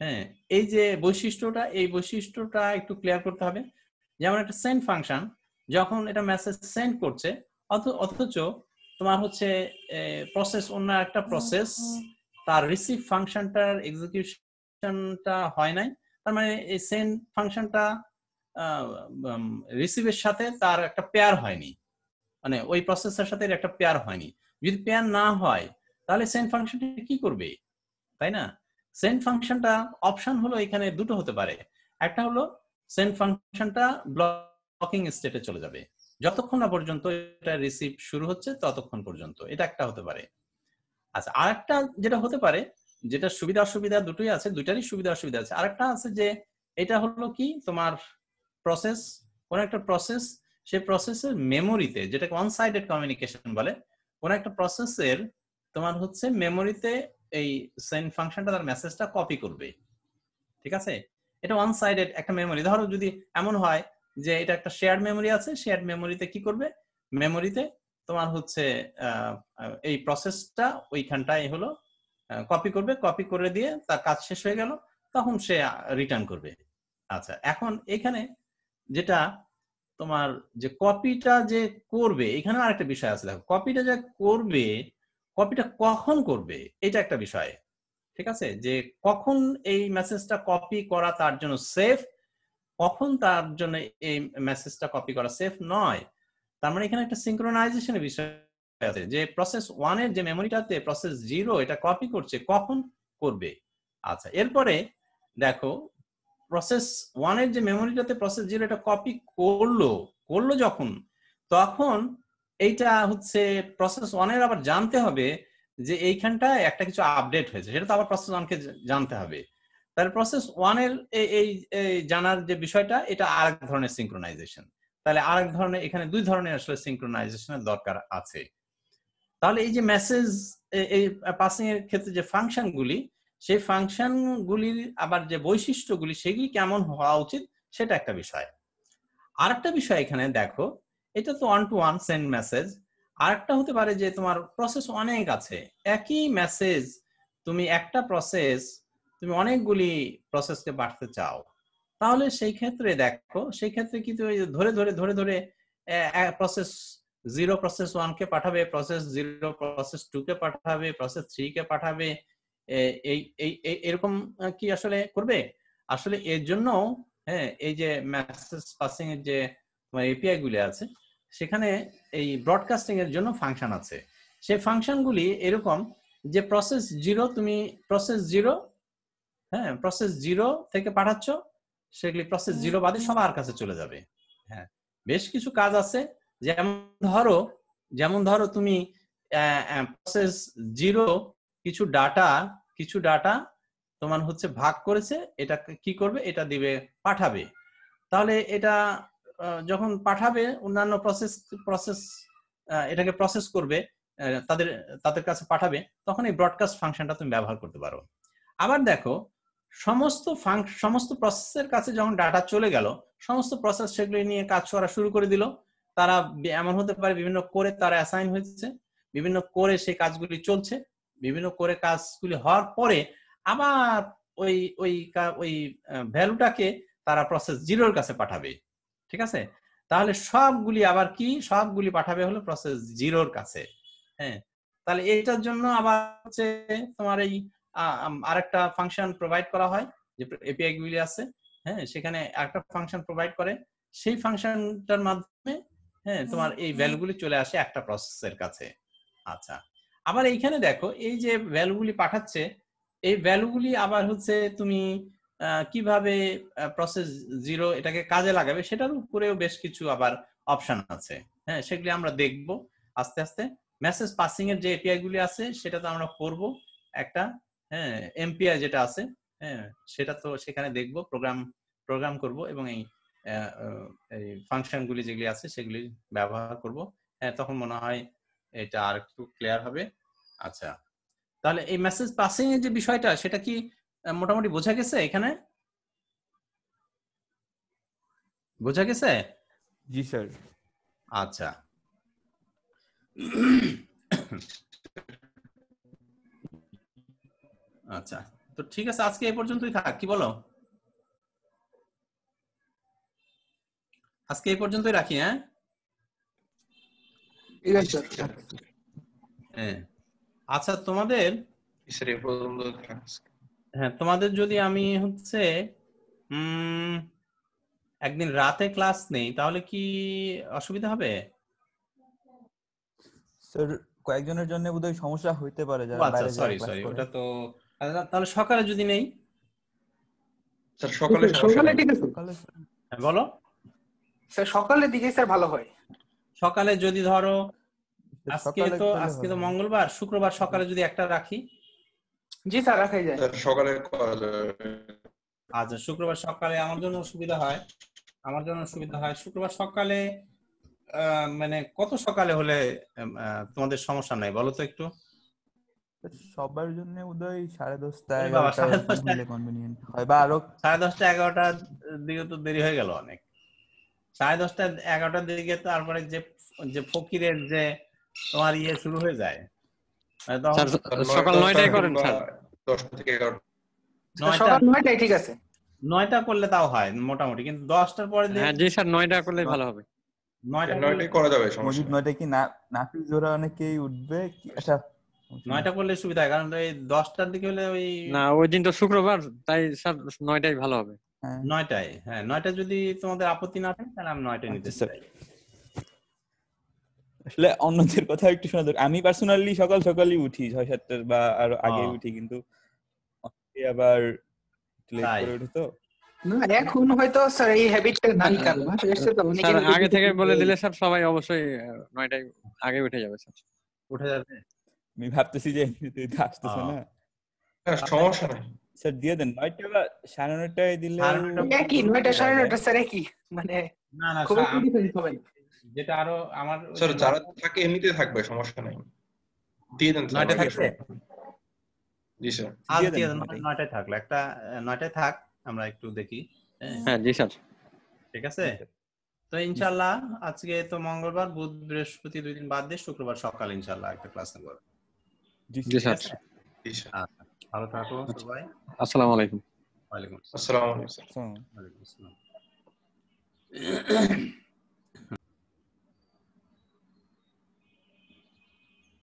হ্যাঁ এই যে বৈশিষ্ট্যটা এই বৈশিষ্ট্যটা একটু ক্লিয়ার করতে হবে যেমন একটা সেন্ড ফাংশন যখন এটা মেসেজ সেন্ড করছে অথচ তোমার হচ্ছে প্রসেস অন্য একটা প্রসেস তার রিসিভ ফাংশনটার এক্সিকিউশনটা হয় নাই তার মানে এই সেন্ড ফাংশনটা রিসিভের সাথে তার একটা পেয়ার হয়নি মানে ওই প্রসেসের সাথে একটা পেয়ার হয়নি যদি পেয়ার না হয় তাহলে সেন্ড ফাংশনটা কি করবে তাই না সেন্ড ফাংশনটা অপশন হলো এখানে দুটো হতে পারে একটা হলো সেন্ড ফাংশনটা ব্লকিং স্টেটে চলে যাবে যতক্ষণ না পর্যন্ত এটা রিসিভ শুরু হচ্ছে ততক্ষণ পর্যন্ত এটা একটা হতে পারে আচ্ছা আরেকটা যেটা হতে পারে যেটা সুবিধা অসুবিধা দুটোই আছে দুইটারই সুবিধা অসুবিধা আছে আরেকটা আছে যে এটা হলো কি তোমার প্রসেস কোন একটা প্রসেস সে প্রসেসের মেমোরিতে যেটা ওয়ান সাইডেড কমিউনিকেশন বলে কোন একটা প্রসেসের তোমার হচ্ছে মেমোরিতে এই সেন্ড ফাংশনটা তার মেসেজটা কপি করবে ঠিক আছে এটা ওয়ান সাইডেড একটা মেমোরি ধরো যদি এমন হয় যে এটা একটা শেয়ার্ড মেমোরি আছে শেয়ার্ড মেমোরিতে কি করবে মেমোরিতে তোমার হচ্ছে এই প্রসেসটা ওইখানটাই হলো কপি করবে কপি করে দিয়ে তার কাজ শেষ হয়ে গেল তখন সে রিটার্ন করবে আচ্ছা এখন এখানে যেটা তোমার যে কপিটা যে করবে এখানে আরেকটা বিষয় আছে দেখো কপিটা যে করবে কপিটা কখন করবে এটা একটা বিষয় ঠিক আছে যে কখন এই মেসেজটা কপি করা তার জন্য সেফ কখন তার জন্য এই মেসেজটা কপি করা সেফ নয় তার মানে এখানে একটা সিঙ্ক্রোনাইজেশনের বিষয় আছে যে প্রসেস ওয়ানের যে মেমোরিটাতে প্রসেস জিরো এটা কপি করছে কখন করবে আচ্ছা এরপরে দেখো প্রসেস ওয়ানের যে মেমোরিটাতে প্রসেস জিরো এটা কপি করলো করলো যখন তখন এইটা হচ্ছে প্রসেস ওয়ানের আবার জানতে হবে যে এইখানটা একটা কিছু আপডেট হয়েছে সেটা তো আবার প্রসেস ওয়ানকে জানতে হবে তাহলে প্রসেস ওয়ানের এই জানার যে বিষয়টা এটা আরেক ধরনের সিঙ্ক্রোনাইজেশন তাহলে আরেক ধরনের এখানে দুই ধরনের আসলে সিঙ্ক্রোনাইজেশনের দরকার আছে তাহলে এই যে মেসেজ এই পাসিং এর ক্ষেত্রে যে ফাংশনগুলি সেই ফাংশনগুলির আবার যে বৈশিষ্ট্যগুলি সেগুলি কেমন হওয়া উচিত সেটা একটা বিষয় আরেকটা বিষয় এখানে দেখো এটা তো one to one send message আর একটা হতে পারে যে তোমার প্রসেস অনেক আছে একই মেসেজ তুমি একটা প্রসেস তুমি অনেকগুলি প্রসেসকে পাঠাতে চাও তাহলে সেই ক্ষেত্রে দেখো সেই ক্ষেত্রে কিন্তু ধরে ধরে ধরে ধরে প্রসেস জিরো প্রসেস ওয়ান কে পাঠাবে প্রসেস জিরো প্রসেস টু কে পাঠাবে প্রসেস থ্রি কে পাঠাবে এই এই এরকম কি আসলে করবে আসলে এর জন্য হ্যাঁ এই যে মেসেজ পাসিং এর যে তোমার এপিআই গুলি আছে সেখানে এই ব্রডকাস্টিং এর জন্য ফাংশন আছে সেই ফাংশনগুলি এরকম যে প্রসেস জিরো তুমি প্রসেস জিরো হ্যাঁ প্রসেস জিরো থেকে পাঠাচ্ছ সেগুলি প্রসেস জিরো বাদে সবার কাছে চলে যাবে হ্যাঁ বেশ কিছু কাজ আছে যেমন ধরো যেমন ধরো তুমি প্রসেস জিরো কিছু ডাটা কিছু ডাটা তোমার হচ্ছে ভাগ করেছে এটা কি করবে এটা দিবে পাঠাবে তাহলে এটা যখন পাঠাবে অন্যান্য প্রসেস প্রসেস এটাকে প্রসেস করবে তাদের তাদের কাছে পাঠাবে তখন এই ব্রডকাস্ট ফাংশনটা তুমি ব্যবহার করতে পারো আবার দেখো সমস্ত সমস্ত প্রসেসের কাছে যখন ডাটা চলে গেল সমস্ত প্রসেস সেগুলি নিয়ে কাজ করা শুরু করে দিল তারা এমন হতে পারে বিভিন্ন করে তারা অ্যাসাইন হয়েছে বিভিন্ন করে সেই কাজগুলি চলছে বিভিন্ন করে কাজগুলি হওয়ার পরে আবার ওই ওই ওই ভ্যালুটাকে তারা প্রসেস জিরোর কাছে পাঠাবে ঠিক আছে তাহলে সবগুলি আবার কি সবগুলি পাঠাবে হলো প্রসেস জিরোর কাছে হ্যাঁ তাহলে এটার জন্য আবার হচ্ছে তোমার এই আরেকটা ফাংশন প্রোভাইড করা হয় যে এপিআই গুলি আছে হ্যাঁ সেখানে একটা ফাংশন প্রোভাইড করে সেই ফাংশনটার মাধ্যমে হ্যাঁ তোমার এই ভ্যালুগুলি চলে আসে একটা প্রসেসের কাছে আচ্ছা আবার এইখানে দেখো এই যে ভ্যালুগুলি পাঠাচ্ছে এই ভ্যালুগুলি আবার হচ্ছে তুমি কিভাবে প্রসেস জিরো এটাকে কাজে লাগাবে সেটার উপরেও বেশ কিছু আবার অপশন আছে হ্যাঁ সেগুলি আমরা দেখব আস্তে আস্তে মেসেজ পাসিং এর যে এপিআই গুলি আছে সেটা তো আমরা করব একটা হ্যাঁ এমপিআই যেটা আছে হ্যাঁ সেটা তো সেখানে দেখব প্রোগ্রাম প্রোগ্রাম করব এবং এই এই ফাংশনগুলি যেগুলি আছে সেগুলি ব্যবহার করব হ্যাঁ তখন মনে হয় এটা আর একটু ক্লিয়ার হবে আচ্ছা তাহলে এই মেসেজ পাসিং এর যে বিষয়টা সেটা কি মোটামুটি বোঝা গেছে এখানে বোঝা গেছে জি স্যার আচ্ছা আচ্ছা তো ঠিক আছে আজকে এই পর্যন্তই থাক কি বলো আজকে এই পর্যন্তই রাখি হ্যাঁ আচ্ছা। হ্যাঁ আচ্ছা তোমাদের হ্যাঁ তোমাদের যদি আমি হচ্ছে একদিন রাতে ক্লাস নেই তাহলে কি অসুবিধা হবে কয়েকজনের জন্য বোধহয় সমস্যা হইতে পারে যারা আচ্ছা, বাইরে সরি সরি ওটা তো আচ্ছা, তাহলে সকালে যদি নেই স্যার সকালে সকালে ঠিক আছে হ্যাঁ, বলো স্যার দিকে স্যার ভালো হয় সকালে যদি ধরো আজকে তো আজকে তো মঙ্গলবার শুক্রবার সকালে যদি একটা রাখি জি স্যার রাখাই যায় সকালে আচ্ছা শুক্রবার সকালে আমার জন্য সুবিধা হয় আমার জন্য সুবিধা হয় শুক্রবার সকালে মানে কত সকালে হলে তোমাদের সমস্যা নাই বলো তো একটু সবার জন্য উদয় সাড়ে দশটা এগারোটা আরো সাড়ে দশটা এগারোটার দিকে তো দেরি হয়ে গেল অনেক সাড়ে দশটা এগারোটার দিকে তারপরে যে যে ফকিরের যে তোমার ইয়ে শুরু হয়ে যায় মানে সকাল নয়টায় করেন ঠিক আছে নয়টা করলে তাও হয় মোটামুটি কিন্তু দশটার পরে হ্যাঁ, স্যার নয়টা করলে ভালো হবে নয়টা নয়টাই করা যাবে নয়টা কি না নাফিজ জোরা অনেকেই উঠবে আচ্ছা নয়টা করলে সুবিধা হয় কারণ ওই দশটার দিকে হলে ওই না ওই দিন তো শুক্রবার তাই স্যার নয়টাই ভালো হবে হ্যাঁ। নয়টায় হ্যাঁ নয়টা যদি তোমাদের আপত্তি না থাকে তাহলে আমি নয়টায় আচ্ছা, নিতে চাই আসলে অন্যদের কথা একটু শোনা দরকার আমি পার্সোনালি সকাল সকালই উঠি ছয় সাতটার বা আরো আগে উঠি কিন্তু আবার তো এখন হয়তো স্যার এই হ্যাবিটটা নাই কারণ হ্যাঁ। আগে থেকে বলে দিলে স্যার সবাই অবশ্যই নয়টায় আগে উঠে যাবে স্যার উঠে যাবে আমি ভাবতেছি যে আসতেছে না স্যার দিয়ে দেন নয়টা বা সাড়ে নয়টায় দিলে একই নয়টা সাড়ে নয়টা স্যার একই মানে না যেটা আরো আমার স্যার যারা থাকে এমনিতে থাকবে সমস্যা নাই দিয়ে দেন নয়টা নয়টায় থাকলো আচ্ছা, একটা নয়টায় থাক আমরা একটু দেখি হ্যাঁ, হ্যাঁ ঠিক আছে তো ইনশাল্লাহ আজকে তো মঙ্গলবার বুধ বৃহস্পতি দুই দিন বাদ দিয়ে শুক্রবার সকাল ইনশাল্লাহ একটা ক্লাস নেবো জি স্যার আচ্ছা। ভালো থাকো আচ্ছা। সবাই আসসালামু আলাইকুম ওয়ালাইকুম আসসালাম আসসালামু আলাইকুম